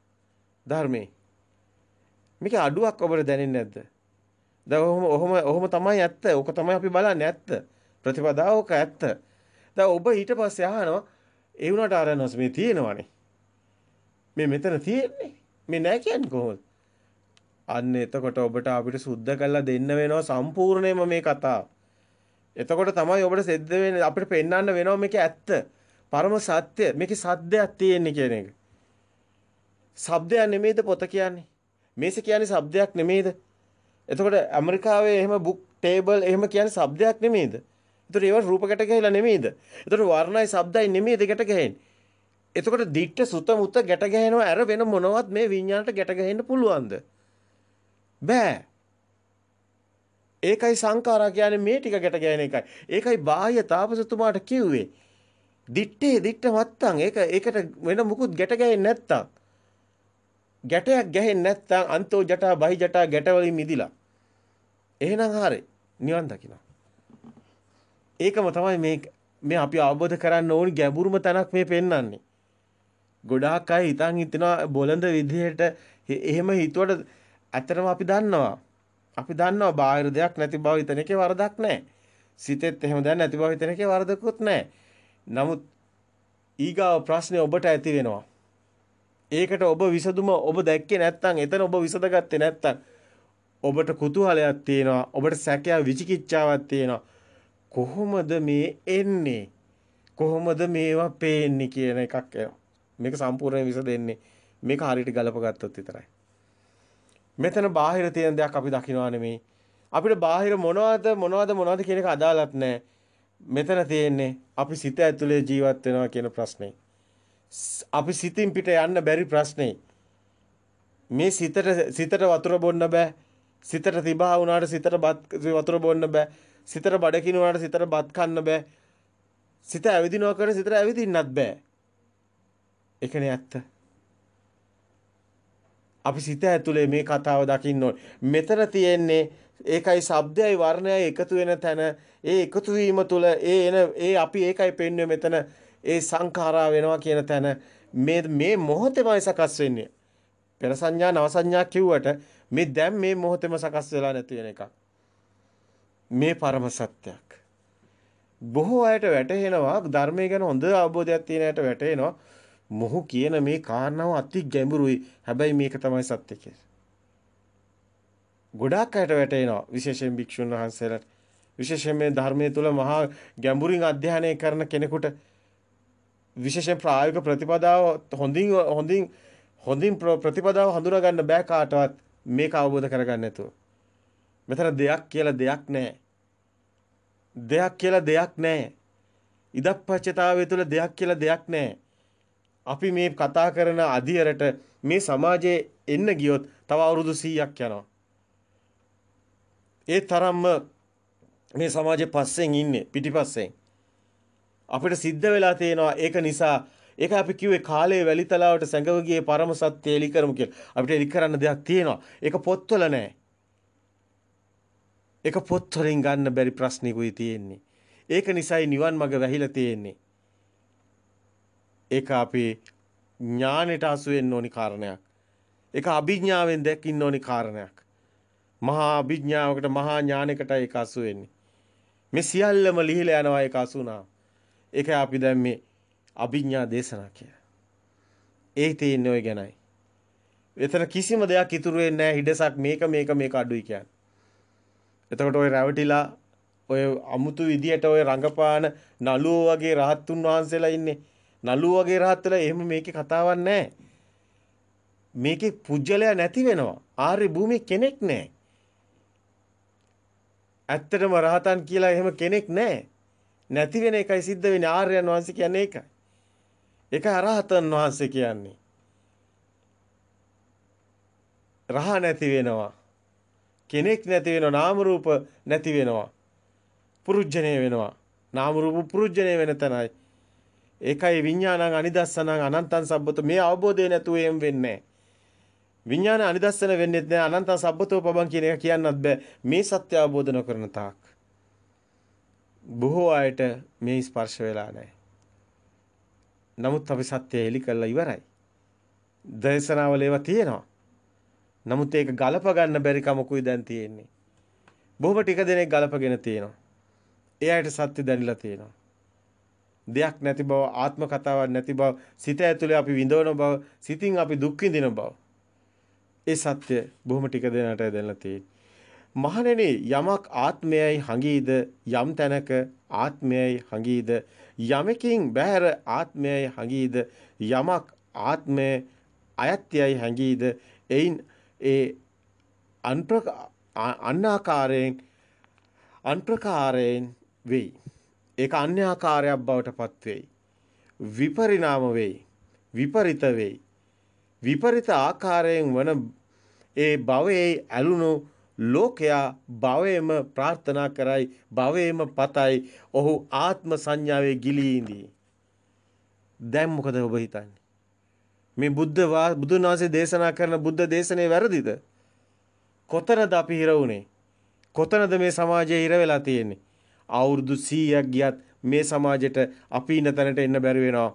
ධර්මයේ. මේක අඩුවක් ඔබට දැනෙන්නේ නැද්ද? දැන් ඔහොම ඔහොම ඔහොම තමයි ඇත්ත. ඕක තමයි අපි බලන්නේ ඇත්ත. ප්‍රතිපදාවක ඇත්ත. දැන් ඔබ ඊට පස්සේ අහනවා ඒ වුණාට අර නොස් මේ තියෙනවනේ. මේ මෙතන තියෙන්නේ. මේ නැහැ කියන්නේ කොහොමද? අන්න එතකොට ඔබට අපිට සුද්ධ කරලා දෙන්න වෙනවා සම්පූර්ණයෙන්ම මේ කතාව. එතකොට තමයි ඔබට සිද්ධ වෙන්නේ අපිට පෙන්වන්න වෙනවා මේක ඇත්ත. පරම සත්‍ය. මේකේ සද්දයක් තියෙන්නේ කියන එක. ශබ්දයක් නෙමෙයිද පොත කියන්නේ? මේස කියන්නේ ශබ්දයක් නෙමෙයිද? එතකොට ඇමරිකාවේ එහෙම බුක් ටේබල් එහෙම කියන්නේ ශබ්දයක් නෙමෙයිද? ඒතර ඒවා රූපකට ගැහිලා නෙමෙයිද? ඒතර වර්ණයි, ශබ්දයි නෙමෙයි දෙකට ගැහෙන්නේ. එතකොට දිට්ඨ සුත මුත ගැට ගැහෙනවා අර වෙන මොනවත් මේ විඤ්ඤාණයට ගැට ගැහෙන්න පුළුවන්ද? බෑ. ඒකයි සංඛාරා කියන්නේ මේ ටික ගැට ගැහෙන එකයි. ඒකයි බාහ්‍ය තාපසතුමාට කිව්වේ. දිත්තේ දිත්ත මත්තන් ඒක ඒකට වෙන මුකුත් ගැට ගැහෙන්නේ නැත්තම් ගැටයක් ගැහෙන්නේ නැත්තම් අන්තෝ ජටා බහි ජටා ගැටවලින් මිදිලා. එහෙනම් හරි. නිවන් දකිනවා. ඒකම තමයි මේ මේ අපි අවබෝධ කරන්න ඕනි ගැඹුරුම තැනක් මේ පෙන්වන්නේ. ගොඩාක් අය හිතන් හිතනවා බොළඳ විදිහට එහෙම හිතුවට ඇත්තටම අපි දන්නවා. අපි දන්නවා බාහිර දෙයක් නැති බව හිතන එකේ වරදක් නැහැ. සිතෙත් එහෙම දැන නැති බව හිතන එකේ වරදකුත් නැහැ. නමුත් ඊගාව ප්‍රශ්නේ ඔබට ඇති වෙනවා. ඒකට ඔබ විසඳුම ඔබ දැක්කේ නැත්නම් එතන ඔබ විසඳගත්තේ නැත්නම් ඔබට කුතුහලයක් තියෙනවා. ඔබට සැකයක් විචිකිච්ඡාවක් තියෙනවා. කොහොමද මේ එන්නේ කොහොමද මේවා පේන්නේ කියන එකක් මේක සම්පූර්ණ විස දෙන්නේ මේක හරියට ගලපගත්තොත් විතරයි මෙතන බාහිර තියෙන දෙයක් අපි දකිනවා නෙමෙයි අපිට බාහිර මොනවද මොනවද මොනවද කියන එක අදාළත් නැහැ මෙතන තියෙන්නේ අපි සිත ඇතුලේ ජීවත් වෙනවා කියන ප්‍රශ්නේ අපි සිතින් පිට යන්න බැරි ප්‍රශ්නේ මේ සිතට සිතට වතුර බොන්න බෑ සිතට තිබා වුණාට සිතට වතුර බොන්න බෑ සිතට බඩ කිනුවාට සිතට බත් කන්න බෑ. සිත ඇවිදිනවා කර සිතට ඇවිදින්නත් බෑ. ඒකනේ ඇත්ත. අපි සිත ඇතුලේ මේ කතාව දකින්න ඕනේ. මෙතන තියෙන්නේ ඒකයි ශබ්දයයි වර්ණයයි එකතු වෙන තැන ඒ එකතු වීම තුළ ඒ එන ඒ අපි ඒකයි පෙන්වන්නේ මෙතන ඒ සංඛාරා වෙනවා කියන තැන මේ මේ මොහොතේමයි සකස් වෙන්නේ. පෙර සංඥා නව සංඥා කිව්වට මේ දැන් මේ මොහොතේම සකස් වෙලා නැති වෙන එකක්. මේ පරම සත්‍යයක්. බොහෝ අයට වැටහෙනවා ධර්මය ගැන හොඳ අවබෝධයක් තියෙන අයට වැටහෙනවා මොහු කියන මේ කාරණාව අති ගැඹුරුයි. හැබැයි මේක තමයි සත්‍ය ගොඩාක් අයට වැටෙනවා විශේෂයෙන් භික්ෂුන් වහන්සේලාට විශේෂයෙන් මේ ධර්මයේ තුල මහා ගැඹුරින් අධ්‍යයනය කරන කෙනෙකුට විශේෂයෙන් ප්‍රායෝගික ප්‍රතිපදාව හොඳින් හොඳින් හොඳින් ප්‍රතිපදාව හඳුනා ගන්න බෑ කාටවත් මේක අවබෝධ කරගන්න නැතුව මෙතන දෙයක් කියලා දෙයක් නැහැ. දෙයක් කියලා දෙයක් නැහැ. ඉදප්පච්චතාවය තුළ දෙයක් කියලා දෙයක් නැහැ. අපි මේ කතා කරන අධියරට මේ සමාජයේ එන්න ගියොත් තව අවුරුදු 100ක් යනවා. ඒ තරම්ම මේ සමාජයේ පස්සෙන් ඉන්නේ පිටිපස්සෙන්. අපිට සිද්ධ වෙලා තියෙනවා ඒක නිසා ඒක අපි කිව්වේ කාලයේ වැලිතලාවට සැඟව ගියේ පරම සත්‍ය එලි කරමු කියලා. අපිට එලි කරන්න දෙයක් තියෙනවා. ඒක පොත්වල නැහැ. එක පොත්වලින් ගන්න බැරි ප්‍රශ්නිකුයි තියෙන්නේ. ඒක නිසයි නිවන් මඟ වැහිලා තියෙන්නේ. ඒක අපේ ඥානෙට අසු වෙන්න ඕනි කාරණයක්. ඒක අභිඥාවෙන් දැකින්න ඕනි කාරණයක්. මහා අභිඥාවකට මහා ඥානයකට ඒක අසු වෙන්නේ. මේ සියල්ලම ලිහිලා යනවා ඒක අසුනා. ඒක අපි දැන් මේ අභිඥා දේශනා කියලා. ඒ තියෙන්නේ ඔය ගැනයි. එතන කිසිම දෙයක් ඉතුරු වෙන්නේ නැහැ. හිඩසක් මේක මේක මේක අඩුයි කියන්නේ. එතකොට ওই රැවටිලා ඔය අමුතු විදියට ඔය රඟපාන නළුවෝ වගේ රහත්තුන් වහන්සේලා ඉන්නේ. නළුවෝ වගේ රහත්තුලා එහෙම මේකේ කතාවක් නැහැ. මේකේ පුජ්‍යලයා නැති වෙනවා. ආර්ය භූමියේ කෙනෙක් නැහැ. ඇත්තටම රහතන් කියලා එහෙම කෙනෙක් නැහැ. නැති වෙන එකයි සිද්ධ වෙන්නේ ආර්යයන් වහන්සේ කියන්නේ ඒකයි. ඒකයි අරහතන් වහන්සේ කියන්නේ. රහ නැති වෙනවා. කෙනෙක් නැති වෙනවා නාම රූප නැති වෙනවා පුරුජ්ජණය වෙනවා නාම රූප පුරුජ්ජණය වෙන තැනයි ඒකයි විඥානං අනිදස්සනං අනන්තං සබ්බත මේ අවබෝධය නැතුව එම් වෙන්නේ විඥාන අනිදස්සන වෙන්නේත් නැහැ අනන්තං සබ්බතෝ පබං කියන එක කියන්නත් බෑ මේ සත්‍ය අවබෝධ නොකරන තාක් බොහෝ අයට මේ ස්පර්ශ වෙලා නැහැ නමුත් අපි සත්‍යය එලි කළා ඉවරයි දේශනාවල ඒවා තියෙනවා නමුත් ඒක ගලප ගන්න බැරි කමකුයි දැන් තියෙන්නේ. බොහොම ටික දෙනෙක් ගලපගෙන තියෙනවා. ඒ අයට සත්‍ය දැනিলা තියෙනවා. දෙයක් නැති බව, ආත්ම කතාවක් නැති බව, සිත ඇතුලේ අපි විඳවන බව, සිතින් අපි දුක් විඳින බව. ඒ සත්‍ය බොහොම ටික දෙනාට දැනලා තියෙන්නේ. මහණෙනි යමක් ආත්මයයි හඟීද යම් තැනක ආත්මයයි හඟීද යමකින් බැහැර ආත්මයයි හඟීද යමක් ආත්මය අයත්‍යයි හඟීද එයින් ඒ අන්නාකාරයෙන් අන්ප්‍රකාරයෙන් වෙයි. ඒක අන්‍යාකාරයක් බවට පත් වෙයි. විපරිණාම වෙයි. විපරිත වෙයි. විපරිත ආකාරයෙන් වන ඒ භවයේ ඇලුණු ලෝකයා භවයේම ප්‍රාර්ථනා කරයි භවයේම පතයි ඔහු ආත්ම සංඥාවේ ගිලී ඉඳී. දැන් මොකද ඔබ හිතන්නේ? මේ බුද්ධ බුදුන් වහන්සේ දේශනා කරන බුද්ධ දේශනේ වැරදිද? කොතනද අපි හිර වුනේ? කොතනද මේ සමාජයේ හිර වෙලා තියෙන්නේ? අවුරුදු 100ක් ගියත් මේ සමාජෙට අපි ඉන්න තැනට එන්න බැරි වෙනවා.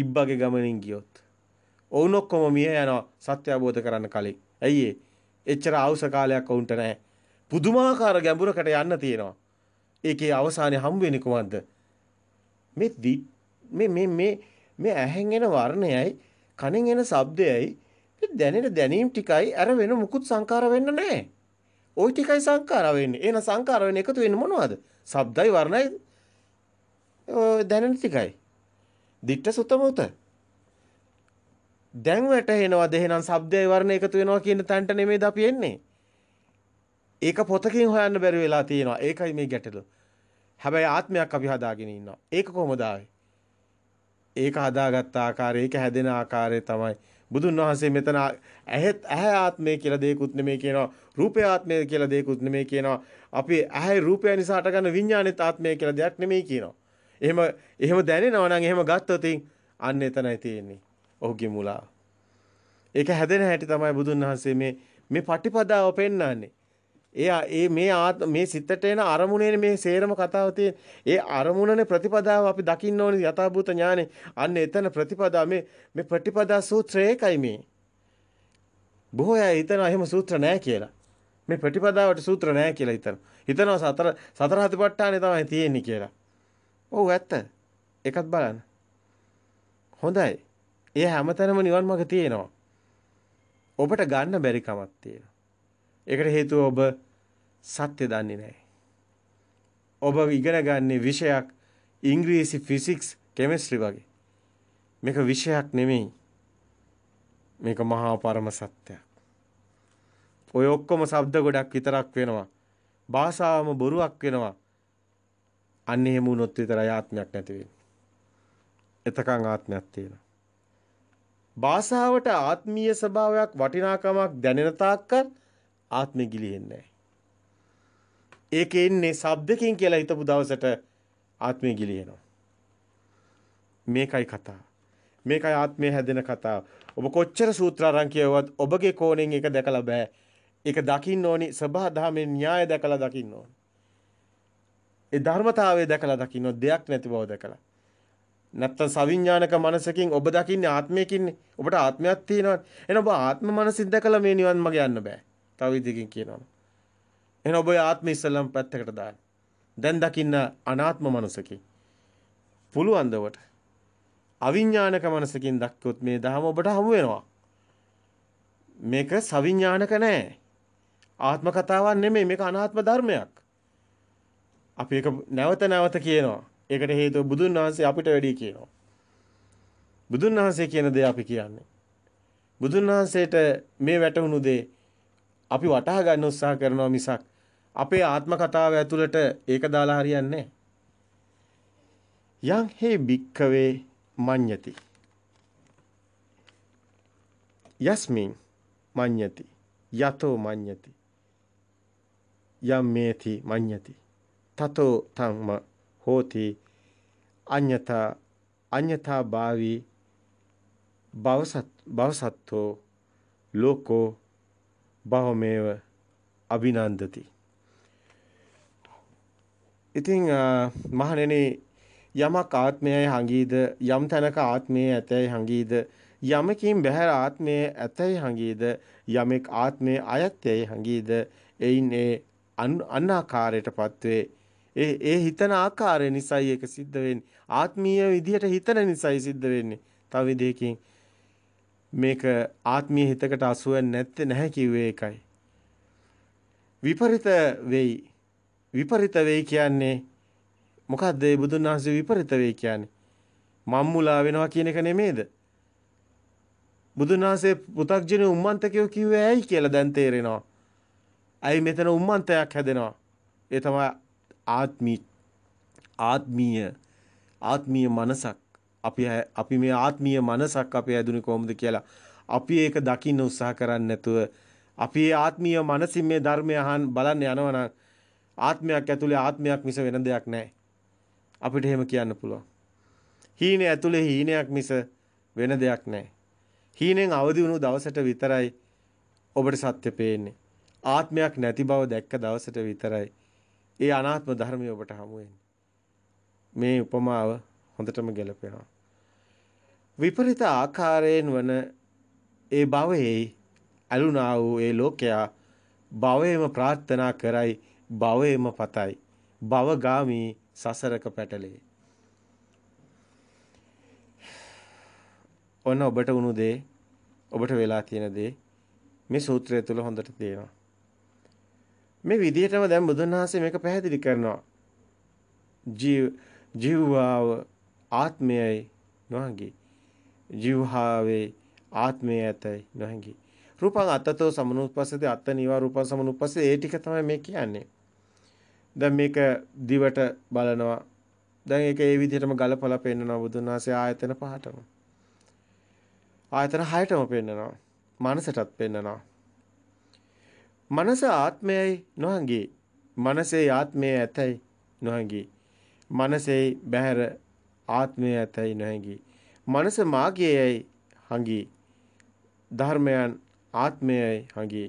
ඉබ්බගේ ගමනින් ගියොත්. ඔවුන් ඔක්කොම මිය යනවා සත්‍ය අවබෝධ කරන්න කලින්. ඇයි එච්චර අවශ්‍ය කාලයක් ඔවුන්ට නැහැ. පුදුමාකාර ගැඹුරකට යන්න තියෙනවා. ඒකේ අවසානයේ හම් වෙන්නේ කොහොමද? මේ මේ මේ මේ ඇහෙන් එන වර්ණයයි කණෙන් එන ශබ්දයයි දැනෙන දැනීම් ටිකයි අර වෙන මුකුත් සංකාර වෙන්න නැහැ. ওই ටිකයි සංකාර වෙන්නේ. එන සංකාර වෙන එකතු වෙන්නේ මොනවද? ශබ්දයි වර්ණයි දැනෙන ටිකයි. දිට්ඨ සුතම උත. දැන් වැටහෙනවද එහෙනම් ශබ්දයයි වර්ණය එකතු වෙනවා කියන තැනට නෙමෙයිද අපි එන්නේ? ඒක පොතකින් හොයන්න බැරි වෙලා තියෙනවා. ඒකයි මේ ගැටලුව. හැබැයි ආත්මයක් අපි හදාගෙන ඉන්නවා. ඒක කොහොමද ආවේ? ඒක හදාගත් ආකාරය ඒක හැදෙන ආකාරය තමයි බුදුන් වහන්සේ මෙතන ඇහෙත් ඇහැ ආත්මය කියලා දෙයක්ුත් නෙමෙයි කියනවා රූපේ ආත්මය කියලා දෙයක්ුත් නෙමෙයි කියනවා අපි ඇහැ රූපය නිසා හටගන්න විඥානෙත් ආත්මය කියලා දෙයක් නෙමෙයි කියනවා එහෙම එහෙම දැනෙනවා නම් එහෙම ගත්තොත් අන්න එතනයි තියෙන්නේ ඔහුගේ මුලාව ඒක හැදෙන හැටි තමයි බුදුන් වහන්සේ මේ මේ පටිපදාව පෙන්වන්නේ එයා ඒ මේ මේ සිතට එන අරමුණේනේ මේ සේරම කතාව ඒ අරමුණනේ ප්‍රතිපදාව අපි දකින්න ඕනේ යථාභූත ඥානේ. අන්න එතන ප්‍රතිපදා මේ මේ ප්‍රතිපදා සූත්‍රය එකයි මේ. බොහෝ අය හිතනවා එහෙම සූත්‍ර නැහැ කියලා. මේ ප්‍රතිපදාවට සූත්‍ර නැහැ කියලා හිතනවා. හිතනවා සතර සතර හතිපට්ඨානේ තමයි තියෙන්නේ කියලා. ඔව් ඇත්ත. එකක් බලන්න. හොඳයි. ඒ හැමතැනම නිවන් මාර්ග තියෙනවා. ඔබට ගන්න බැරි කමක් තියෙනවා. ඒකට හේතුව ඔබ සත්‍ය දන්නේ නැහැ. ඔබ ඉගෙන ගන්නේ විෂයක් ඉංග්‍රීසි ෆිසික්ස් කෙමිස්ට්‍රි වගේ. මේක විෂයක් නෙමෙයි. මේක මහා පරම සත්‍යයක්. ඔය ඔක්කොම ශබ්ද ගොඩක් විතරක් වෙනවා. භාෂාවම බොරුවක් වෙනවා. අන්න එහෙම වුණොත් විතරයි ආත්මයක් නැති වෙන්නේ. එතකන් ආත්මයක් තියෙනවා. භාෂාවට ආත්මීය ස්වභාවයක් වටිනාකමක් දැනෙන තාක්කල් ආත්මෙ ගිලිහෙන්නේ ඒකේ ඉන්නේ shabdakin කියලා හිතපු දවසට ආත්මෙ ගිලිහෙනවා. මේකයි කතාව. මේකයි ආත්මය හැදෙන කතාව. ඔබ කොච්චර සූත්‍ර අරන් කියවුවත් ඔබගේ කෝණයෙන් ඒක දැකලා බෑ. ඒක දකින්න ඕනි සබහා දහමේ න්‍යාය දැකලා දකින්න ඕනි. ඒ ධර්මතාවය දැකලා දකින්න දෙයක් නැති බව දැකලා. නැත්තම් සවිඥානික මනසකින් ඔබ දකින්නේ ආත්මයකින්නේ. ඔබට ආත්මයක් තියෙනවා. එහෙනම් ඔබ ආත්ම මනසින් දැකලා මේ නිවන් මඟ යන්න බෑ. තව විදිහකින් කියනවනම්. එහෙනම් ඔබ ආත්ම ඉස්සලම් පැත්තකට දාන්න. දැන් දකින්න අනාත්ම මනසකින්. පුළුවන් දවට. අවිඥානික මනසකින් දක්කොත් මේ දහම ඔබට හමු වෙනවා. මේක සවිඥානික නෑ. ආත්ම කතාවක් නෙමෙයි මේක අනාත්ම ධර්මයක්. අපි ඒක නැවත නැවත කියනවා. ඒකට හේතුව බුදුන් වහන්සේ අපිට වැඩි කියනවා. බුදුන් වහන්සේ කියන දේ අපි කියන්නේ. බුදුන් වහන්සේට මේ වැටහුණු දේ අපි වටහා ගන්න උත්සාහ කරනවා මිසක් අපේ ආත්ම කතාව ඇතුළට ඒක දාලා හරියන්නේ යං හේ බික්කවේ මඤ්ඤති යස්මින් මඤ්ඤති යතෝ මඤ්ඤති යම් මේති මඤ්ඤති තතෝ තම්ම හෝති අඤ්ඤතා අඤ්ඤතා භාවී භවසත් භවසත්ෝ ලෝකෝ බහුමේව අභිනන්දති. ඉතින් මහණෙනි යමක් ආත්මයයි හංගීද යම් තැනක ආත්මයේ ඇතැයි හංගීද යමකින් බැහැර ආත්මයේ ඇතැයි හංගීද යමෙක් ආත්මයේ අයත්‍යයි හංගීද එයින් ඒ අන්නාකාරයටපත් වේ ඒ ඒ හිතන ආකාරය නිසායි ඒක සිද්ධ වෙන්නේ ආත්මීය විදියට හිතන නිසායි සිද්ධ වෙන්නේ තව විදිහකින් මේක ආත්මීය හිතකට අසුව නැත්තේ නැහැ කිව්වේ ඒකයි. විපරිත වෙයි. විපරිත වෙයි කියන්නේ මොකද්ද මේ බුදුන් වහන්සේ විපරිත වෙයි කියන්නේ? මම්මුලා වෙනවා කියන එක නෙමෙයිද? බුදුන් වහන්සේ පු탁ජන උම්මන්තකයෝ කිව්වේ ඇයි කියලා දැන් තේරෙනවා. ඇයි මෙතන උම්මන්තයක් හැදෙනවා? ඒ තමයි ආත්මී ආත්මීය ආත්මීය මනසක් අපි අපි මේ ආත්මීය මනසක් අපේ ඇදුනේ කොහොමද කියලා අපි ඒක දකින්න උත්සාහ කරන්නේ නැතුව අපි ආත්මීය මනසින් මේ ධර්මය අහන් බලන්න යනවනම් ආත්මයක් ඇතුලේ ආත්මයක් මිස වෙන දෙයක් නැහැ. අපිට එහෙම කියන්න පුළුවන්. හීනේ ඇතුලේ හීනයක් මිස වෙන දෙයක් නැහැ. හීනෙන් අවදි වුණු දවසට විතරයි ඔබට සත්‍ය පේන්නේ. ආත්මයක් නැති බව දැක්ක දවසට විතරයි ඒ අනාත්ම ධර්මය ඔබට හමු වෙන්නේ. මේ උපමාව හොඳටම ගැලපෙනවා. විපරිත ආකාරයෙන් වන ඒ භවයේ ඇලුනා වූ ඒ ලෝකයා භවයේම ප්‍රාර්ථනා කරයි භවයේම පතයි භවගාමි සසරක පැටලේ ඔන්න ඔබට වුණු දේ ඔබට වෙලා තියෙන දේ මේ සූත්‍රය තුල හොඳට තියෙනවා. මේ විදිහටම දැන් බුදුන් වහන්සේ මේක පැහැදිලි කරනවා. ජීව ජීවාව ආත්මයයි නොහඟි. ජීවහාවේ ආත්මය ඇතයි නොහැඟි. රූපං අතතෝ සමනුපස්සති අත්ත නිවා රූපං සමනුපස්සති ඒ ටික තමයි මේ කියන්නේ. දැන් මේක දිවට බලනවා. දැන් ඒක ඒ විදිහටම ගලපලා පෙන්නනවා බුදුන් වහන්සේ ආයතන පහටම. ආයතන හයටම පෙන්නනවා. මනසටත් පෙන්නනවා. මනස ආත්මයයි නොහැඟි. මනසේ ආත්මය ඇතයි නොහැඟි. මනසේ බහැර ආත්මය ඇතයි නොහැඟි. මනස මාගයයි හඟී. ධර්මයන් ආත්මයයි හඟී.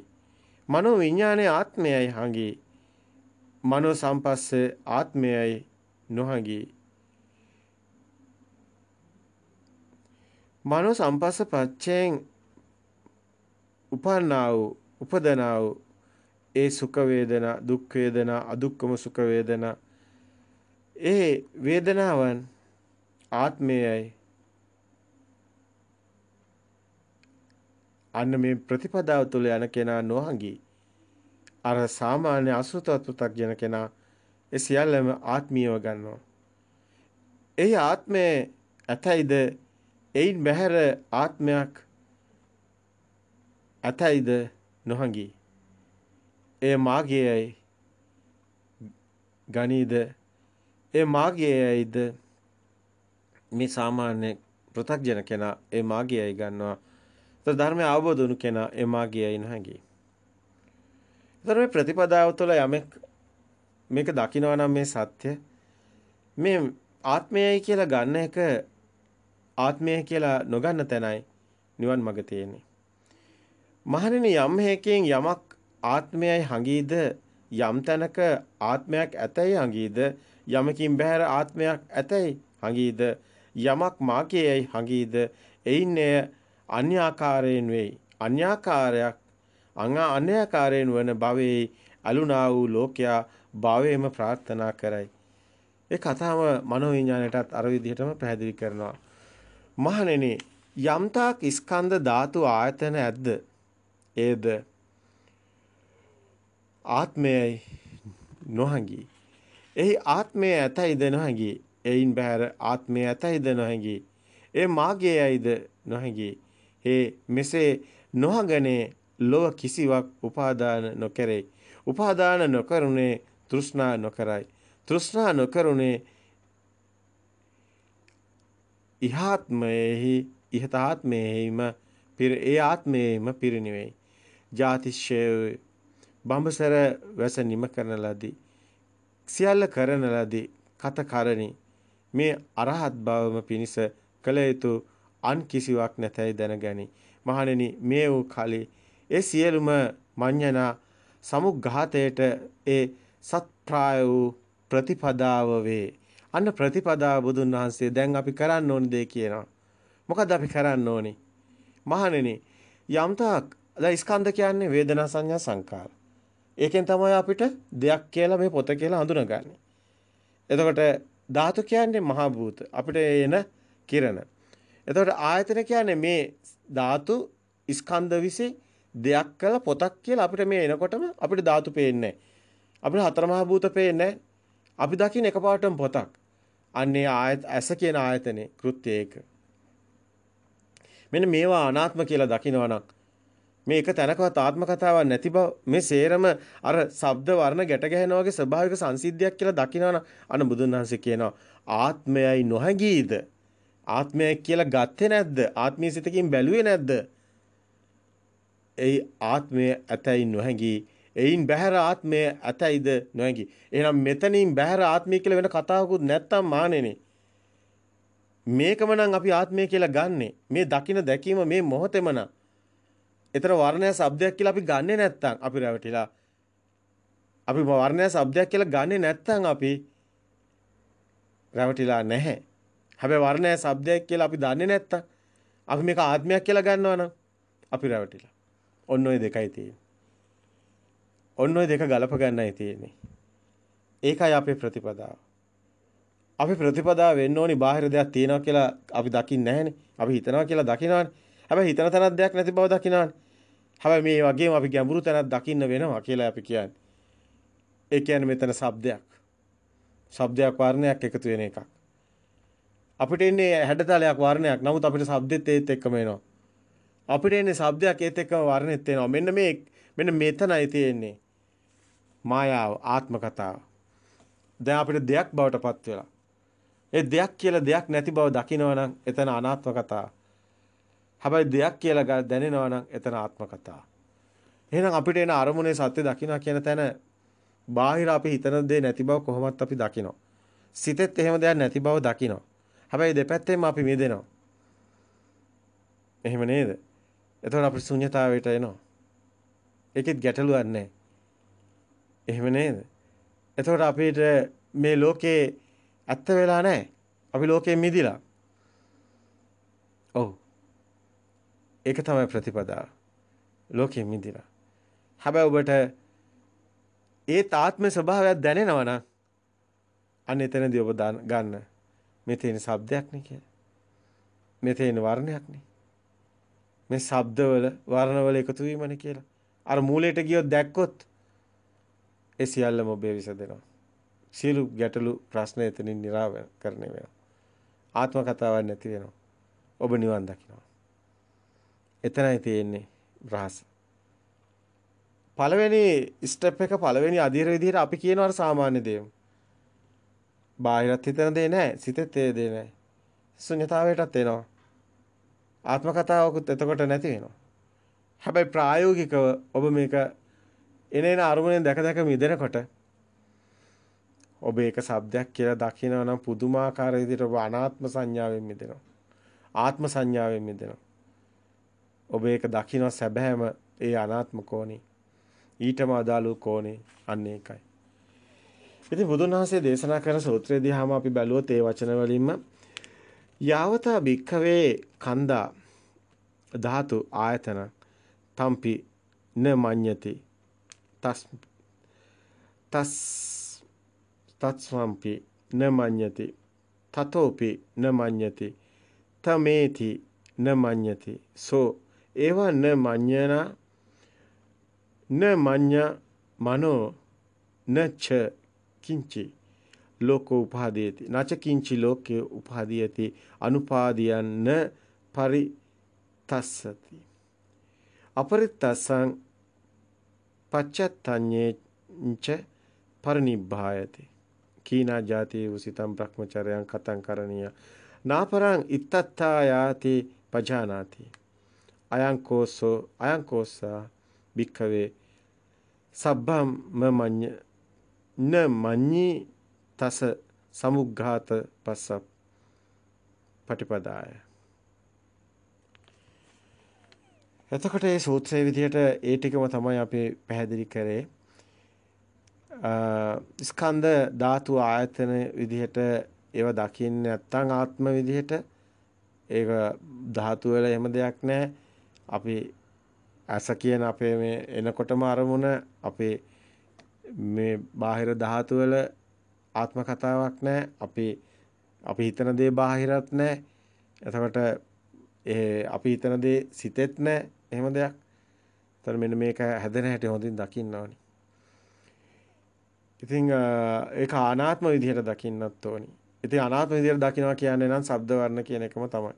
මනෝ විඥානයේ ආත්මයයි හඟී. මනෝ සම්පස්ස ආත්මයයි නොහඟී. මනෝ සම්පස්ස පච්චයෙන් උපන්නා වූ උපදනා වූ ඒ සුඛ වේදනා දුක් වේදනා අදුක්කම සුඛ වේදනා ඒ වේදනාවන් ආත්මයයි අන්න මේ ප්‍රතිපදාව තුළ යන කෙනා නොහඟි. අර සාමාන්‍ය අසුතත්වතක් යන කෙනා ඒ සියල්ලම ආත්මීයව ගන්නවා. ඒ ආත්මය ඇතයිද එයින් බැහැර ආත්මයක් ඇතයිද නොහඟි. ඒ මාගයයි ගනීද ඒ මාගයයිද මේ සාමාන්‍ය පෘථග්ජන කෙනා ඒ මාගයයි ගන්නවා ඒතර ධර්මය අවබෝධ වුණු කෙනා එමාගේ අයින් හංගී. ඒතර මේ ප්‍රතිපදාව තුළ යමෙක් මේක දකිනවා නම් මේ සත්‍ය මේ ආත්මයයි කියලා ගන්න එක ආත්මය කියලා නොගන්න තැනයි නිවන් මඟ තියෙන්නේ. මහණෙනි යම් හේකෙන් යමක් ආත්මයයි හඟීද යම් තැනක ආත්මයක් ඇතැයි හඟීද යමකින් බැහැර ආත්මයක් ඇතැයි හඟීද යමක් මාකේයයි හඟීද එයින් එය අන්‍යාකාරයෙන් වෙයි. අන්‍යාකාරයක් අංගා අන්‍යාකාරයෙන් වන භවයේ ඇලුනා වූ ලෝකයා භවයේම ප්‍රාර්ථනා කරයි. ඒ කතාව මනෝවිඤ්ඤාණයටත් අර විදිහටම පැහැදිලි කරනවා. මහණෙනි යම්තාක් ස්කන්ධ ධාතු ආයතන ඇද්ද? ඒද ආත්මයයි නොහැඟි. එහි ආත්මය ඇතයිද නොහැඟි. එයින් බහැර ආත්මය ඇතයිද නොහැඟි. ඒ මාගයයිද නොහැඟි. ඒ මෙසේ නොහගනේ ලොව කිසිවක් උපාදාන නොකරේ. උපාදාන නොකරුනේ තෘෂ්ණා නොකරයි. තෘෂ්ණා නොකරුනේ ඉහාත්මයේහි ඉහතාත්මයේම පිර ඒ ආත්මයේම පිරිනිවෙයි. ජාතිශය බඹසර වැස නිම කරන ලදී. සියල්ල කරන ලදී. කතකරණි මේ අරහත් භවම පිණිස කළ යුතු අන් කිසිවක් නැතයි දැනගනි. මහණෙනි මේ වූ කලී ඒ සියලුම මඤ්ඤණා සමුග්ඝාතයට ඒ සත්ප්‍රාය වූ ප්‍රතිපදාව වේ. අන්න ප්‍රතිපදාව බුදුන් වහන්සේ දැන් අපි කරන්න ඕන දේ කියනවා. මොකද අපි කරන්න ඕනේ? මහණෙනි යම්තාක් දැන් ස්කන්ධ කියන්නේ වේදනා සංඥා සංකාර. ඒකෙන් තමයි අපිට දෙයක් කියලා මේ පොත කියලා හඳුනගන්නේ. එතකොට ධාතු කියන්නේ මහා භූත. අපිට එන කිරණ. එතකොට ආයතන කියන්නේ මේ ධාතු ස්කන්ධ විසි දෙයක් කළ පොතක් කියලා අපිට මේ එනකොටම අපිට ධාතු පේන්නේ අපිට හතර මහා භූත පේන්නේ අපි දකින්න එකපාරටම පොතක්. අන්නේ ආයත ඇස කියන ආයතනේ කෘත්‍ය ඒක. මෙන්න මේවා අනාත්ම කියලා දකිනවනම් මේ එක තැනකවත් ආත්ම කතාවක් නැති බව මේ සේරම අර ශබ්ද වර්ණ ගැට ගැහෙනා වගේ ස්වභාවික සංසිද්ධියක් කියලා දකිනවනම් අන්න බුදුන් වහන්සේ කියනවා ආත්මයයි නොහැඟීද ආත්මය කියලා ගත්තේ නැද්ද? ආත්මීය සිතකින් බැලුවේ නැද්ද? ඒ ආත්මය ඇතැයි නොහැඟි. එයින් බැහැර ආත්මය ඇතැයිද නොහැඟි. එහෙනම් මෙතනින් බැහැර ආත්මය කියලා වෙන කතාවකුත් නැත්තම් මානෙනේ. මේකම නම් අපි ආත්මය කියලා ගන්නෙ. මේ දකින දැකීම මේ මොහොතේම නම්. එතන වර්ණය શબ્දයක් කියලා අපි ගන්නෙ නැත්තම් අපි රැවටිලා. අපි වර්ණය શબ્දයක් කියලා ගන්නෙ නැත්තම් අපි රැවටිලා නැහැ. හැබැයි වර්ණය શબ્දයක් කියලා අපි දන්නේ නැත්තම් අපි මේක ආත්මයක් කියලා ගන්නවා නම් අපි රැවටිලා. ඔන්න ඔය දෙකයි තියෙන්නේ. ඔන්න ඔය දෙක ගලප ගන්නයි තියෙන්නේ. ඒකයි අපේ ප්‍රතිපදාව. අපි ප්‍රතිපදාව වෙන්න ඕනි බාහිර දෙයක් තියෙනවා කියලා අපි දකින්නේ නැහනේ. අපි හිතනවා කියලා දකිනවානේ. හැබැයි හිතන තැනක් දෙයක් නැති බව දකිනවානේ. හැබැයි මේ වගේම අපි ගැඹුරු තැනක් දකින්න වෙනවා කියලා අපි කියන්නේ. ඒ කියන්නේ මෙතන શબ્දයක්. શબ્දයක් වර්ණයක් එකතු වෙන එකක්. අපිට එන්නේ හැඩතලයක් වර්ණයක්. නමුත් අපිට shabdෙත් ඒත් එක්කම එනවා. අපිට එන්නේ shabdයක් ඒත් එක්කම වර්ණෙත් එනවා. මෙන්න මේ මෙන්න මෙතනයි තියෙන්නේ. මායාව, ආත්ම කතාව. දැන් අපිට දෙයක් බවටපත් වෙලා. ඒ දෙයක් කියලා දෙයක් නැති බව දකිනවා නම් එතන අනාත්ම කතාව. හැබැයි දෙයක් කියලා දැනෙනවා නම් එතන ආත්ම කතාව. එහෙනම් අපිට එන අරමුණේ සත්‍ය දකින්න කියන තැන බාහිර අපි හිතන දේ නැති බව කොහොමත් අපි දකිනවා. සිතෙත් එහෙම දෙයක් නැති බව දකිනවා. හැබැයි දෙපැත්තෙම අපි මිදෙනවා. එහෙම නේද? එතකොට අපි ශුන්්‍යතාවයට එනවා. ඒකෙත් ගැටලුවක් නැහැ. එහෙම නේද? එතකොට අපිට මේ ලෝකේ ඇත්ත වෙලා නැහැ. අපි ලෝකයෙන් මිදිලා. ඔව්. ඒක තමයි ප්‍රතිපදාව. ලෝකයෙන් මිදිලා. හැබැයි ඔබට ඒ තාත්ම ස්වභාවයක් දැනෙනවා නම් අන්න එතනදී ඔබ ගන්න. මේ තියෙන શબ્දයක් නේ කියලා. මේ තියෙන වර්ණයක් නේ. මේ શબ્දවල වර්ණවල එකතු වීමනේ කියලා. අර මූලයට ගියොත් දැක්කොත් ඒ සියල්ලම ඔබේ විසදෙනවා. සියලු ගැටලු ප්‍රශ්න එතනින් निराකරණය වෙනවා. ආත්ම කතාවක් නැති වෙනවා. ඔබ නිවන් දකිනවා. එතනයි තියෙන්නේ රහස. පළවෙනි ස්ටෙප් එක පළවෙනි අධීර විදිහට අපි කියනවා සාමාන්‍ය දේම. බාහිරත් හිතන දේ නෑ සිතෙත් ඒ දේ නෑ ශුන්‍යතාවයටත් එනවා ආත්ම කතාවකුත් එතකොට නැති වෙනවා හැබැයි ප්‍රායෝගිකව ඔබ මේක එනේන අරමුණෙන් දැක දැක මිදෙනකොට ඔබ ඒක shabdයක් කියලා දකිනවා නම් පුදුමාකාර විදිහට ඔබ අනාත්ම සංඥාවෙන් මිදෙනවා ආත්ම සංඥාවෙන් මිදෙනවා ඔබ ඒක දකිනවා සැබෑම ඒ අනාත්ම කෝණේ ඊටම අදාළ කෝණේ අන්න ඒකයි ඉතින් බුදුන් වහන්සේ දේශනා කරන සූත්‍රයේදී හැම අපි බැලුවොත් ඒ වචන වලින්ම යාවතා භික්ඛවේ කන්දා ධාතු ආයතන තම්පි නමඤ්ඤති තස් තස් තත්ස්වම්පි නමඤ්ඤති තතෝපි නමඤ්ඤති තමේති නමඤ්ඤති සෝ ඒවා නමඤ්ඤන නමඤ්ඤ මනෝ නච්ච කිංචි ලෝකෝ උපාදීයති නච කිංචි ලෝකේ උපාදීයති අනුපාදීයන්න පරිතස්සති අපරිත්තසං පච්චත්තඤ්ඤේච පරිනිබ්බායති කීනා ජාතේ උසිතම් භ්‍රමචරයන් කතං කරණීය නාපරං ඉත්තත්තා යාති පජානාති අයංකෝසෝ අයංකෝසා භික්ඛවේ සබ්බම් මඤ්ඤ න මඤ්ඤී තස සමුග්ඝාත පස්ස පටිපදාය එතකොට මේ සූත්‍රයේ විදිහට ඒ ටිකම තමයි අපි පැහැදිලි කරේ ස්කන්ධ ධාතු ආයතන විදිහට ඒව දකින්න නැත්නම් ආත්ම විදිහට ඒක ධාතු වල එහෙම දෙයක් නැහැ අපි අස කියන අපේ මේ එනකොටම අරමුණ අපේ මේ බාහිර ධාතු වල ආත්ම කතාවක් නැහැ. අපි අපි හිතන දේ බාහිරත් නැහැ. එතකොට ඒ අපි හිතන දේ සිතෙත් නැහැ. එහෙම දෙයක්. එතන මෙන්න මේක හැදෙන හැටි හොඳින් දකින්න ඕනි. ඉතින් ඒක අනාත්ම විදිහට දකින්නත් ඕනි. ඉතින් අනාත්ම විදිහට දකිනවා කියන්නේ නම් ශබ්ද වර්ණ කියන එකම තමයි.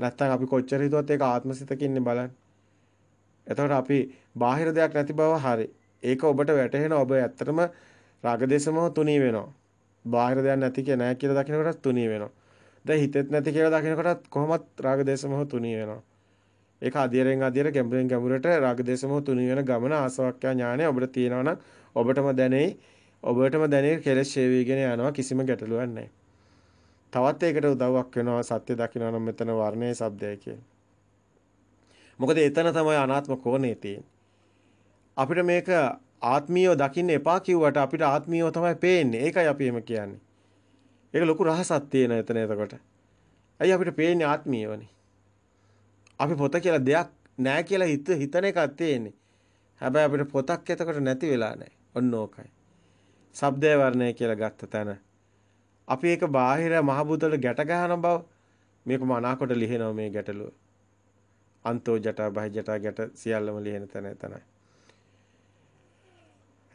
නැත්තම් අපි කොච්චර හිතුවත් ඒක ආත්මසිතකින්නේ බලන්න. එතකොට අපි බාහිර දෙයක් නැති බව හරි. ඒක ඔබට වැටහෙනවා ඔබ ඇත්තටම රාගදේශමෝ තුනී වෙනවා. බාහිර දෙයක් නැති කිය නැහැ කියලා දකිනකොටත් තුනී වෙනවා. දැන් හිතෙත් නැති කියලා දකිනකොටත් කොහොමත් රාගදේශමෝ තුනී වෙනවා. ඒක අධියරෙන් අධියර ගැඹුරෙන් ගැඹුරට රාගදේශමෝ තුනී වෙන ගමන ආසවක්ඛ්‍ය ඥානය ඔබට තියෙනවා ඔබටම දැනෙයි. ඔබටම දැනෙයි කෙලෙස් ෂේවිගෙන යනවා කිසිම ගැටලුවක් නැහැ. තවත් ඒකට උදව්වක් වෙනවා සත්‍ය දකින්න නම් මෙතන වර්ණයේ shabdය කියලා. මොකද එතන තමයි අනාත්ම කෝණේ තියෙන්නේ. අපිට මේක ආත්මීයව දකින්න එපා කිව්වට අපිට ආත්මීයව තමයි පේන්නේ. ඒකයි අපි එහෙම කියන්නේ. ඒක ලොකු රහසක් තියෙන එතන එතකොට. ඇයි අපිට පේන්නේ ආත්මීයවනේ. අපි පොත කියලා දෙයක් නෑ කියලා හිත හිතන එකක් තියෙන්නේ. හැබැයි අපිට පොතක් එතකොට නැති වෙලා නෑ. ඔන්න ඕකයි. ශබ්දේ වර්ණය කියලා ගත්ත තැන. අපි ඒක බාහිර මහ බුතල ගැට ගහන බව මේක මනාකොට ලිහෙනවා මේ ගැටලුව. අන්තෝ ජටා බහි ජටා ගැට සියල්ලම ලිහෙන තැන එතනයි.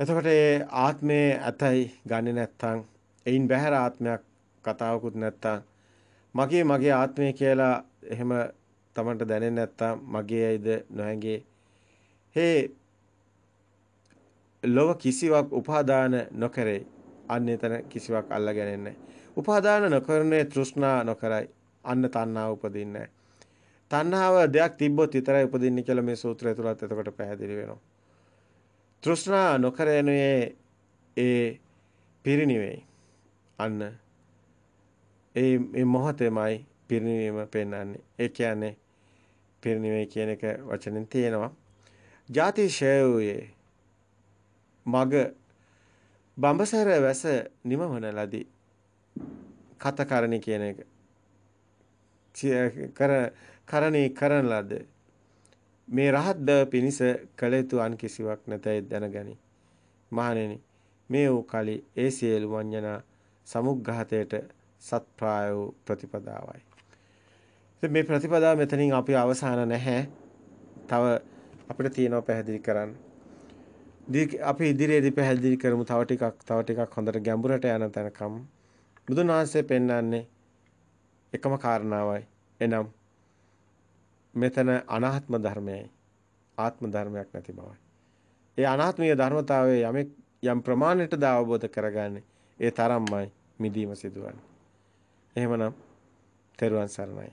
එතකොට ඒ ආත්මයේ ඇතයි ගන්නේ නැත්නම් එයින් බැහැර ආත්මයක් කතාවකුත් නැත්නම් මගේ මගේ ආත්මය කියලා එහෙම තමන්ට දැනෙන්නේ නැත්නම් මගේ ඇයිද නොහැඟේ හේ ලොව කිසිවක් උපාදාන නොකරේ අන්න එතන කිසිවක් අල්ලගෙන නැහැ උපාදාන නොකරනේ තෘෂ්ණා නොකරයි අන්න තණ්හාව උපදින්නේ තණ්හාව දෙයක් තිබ්බොත් විතරයි උපදින්නේ කියලා මේ සූත්‍රය තුලත් එතකොට පැහැදිලි වෙනවා තෘෂ්ණා නොකර යනුයේ ඒ පිරිණිවෙයි. අන්න ඒ මේ මොහොතේමයි පිරිණිවීම පෙන්වන්නේ. ඒ කියන්නේ පිරිණිවේ කියන එක වචනෙන් තියෙනවා. ජාතිශයයේ මග බඹසර වැස නිමවන ලදී. කතකරණි කියන එක. කර කරණී කරන ලද මේ රහත් බව පිණිස කළ යුතු අන් කිසිවක් නැතයි දැනගනි. මහණෙනි මේ වූ කලි ඒ සියලු වඤ්ඤනා සමුග්ඝාතයට සත්ප්‍රාය වූ ප්‍රතිපදාවයි. ඉතින් මේ ප්‍රතිපදාව මෙතනින් අපි අවසාන නැහැ. තව අපිට තියෙනවා පැහැදිලි කරන්න. අපි ඉදිරියේදී පැහැදිලි කරමු තව ටිකක් තව ටිකක් හොඳට ගැඹුරට යන තැනකම්. බුදුන් වහන්සේ පෙන්වන්නේ එකම කාරණාවයි. එනම් මෙතන අනාත්ම ධර්මයයි ආත්ම ධර්මයක් නැති බවයි. ඒ අනාත්මීය ධර්මතාවයේ යමෙක් යම් ප්‍රමාණයට ද අවබෝධ කරගන්නේ ඒ තරම්මයි මිදීම සිදුවන්නේ. එහෙමනම් තෙරුවන් සරණයි.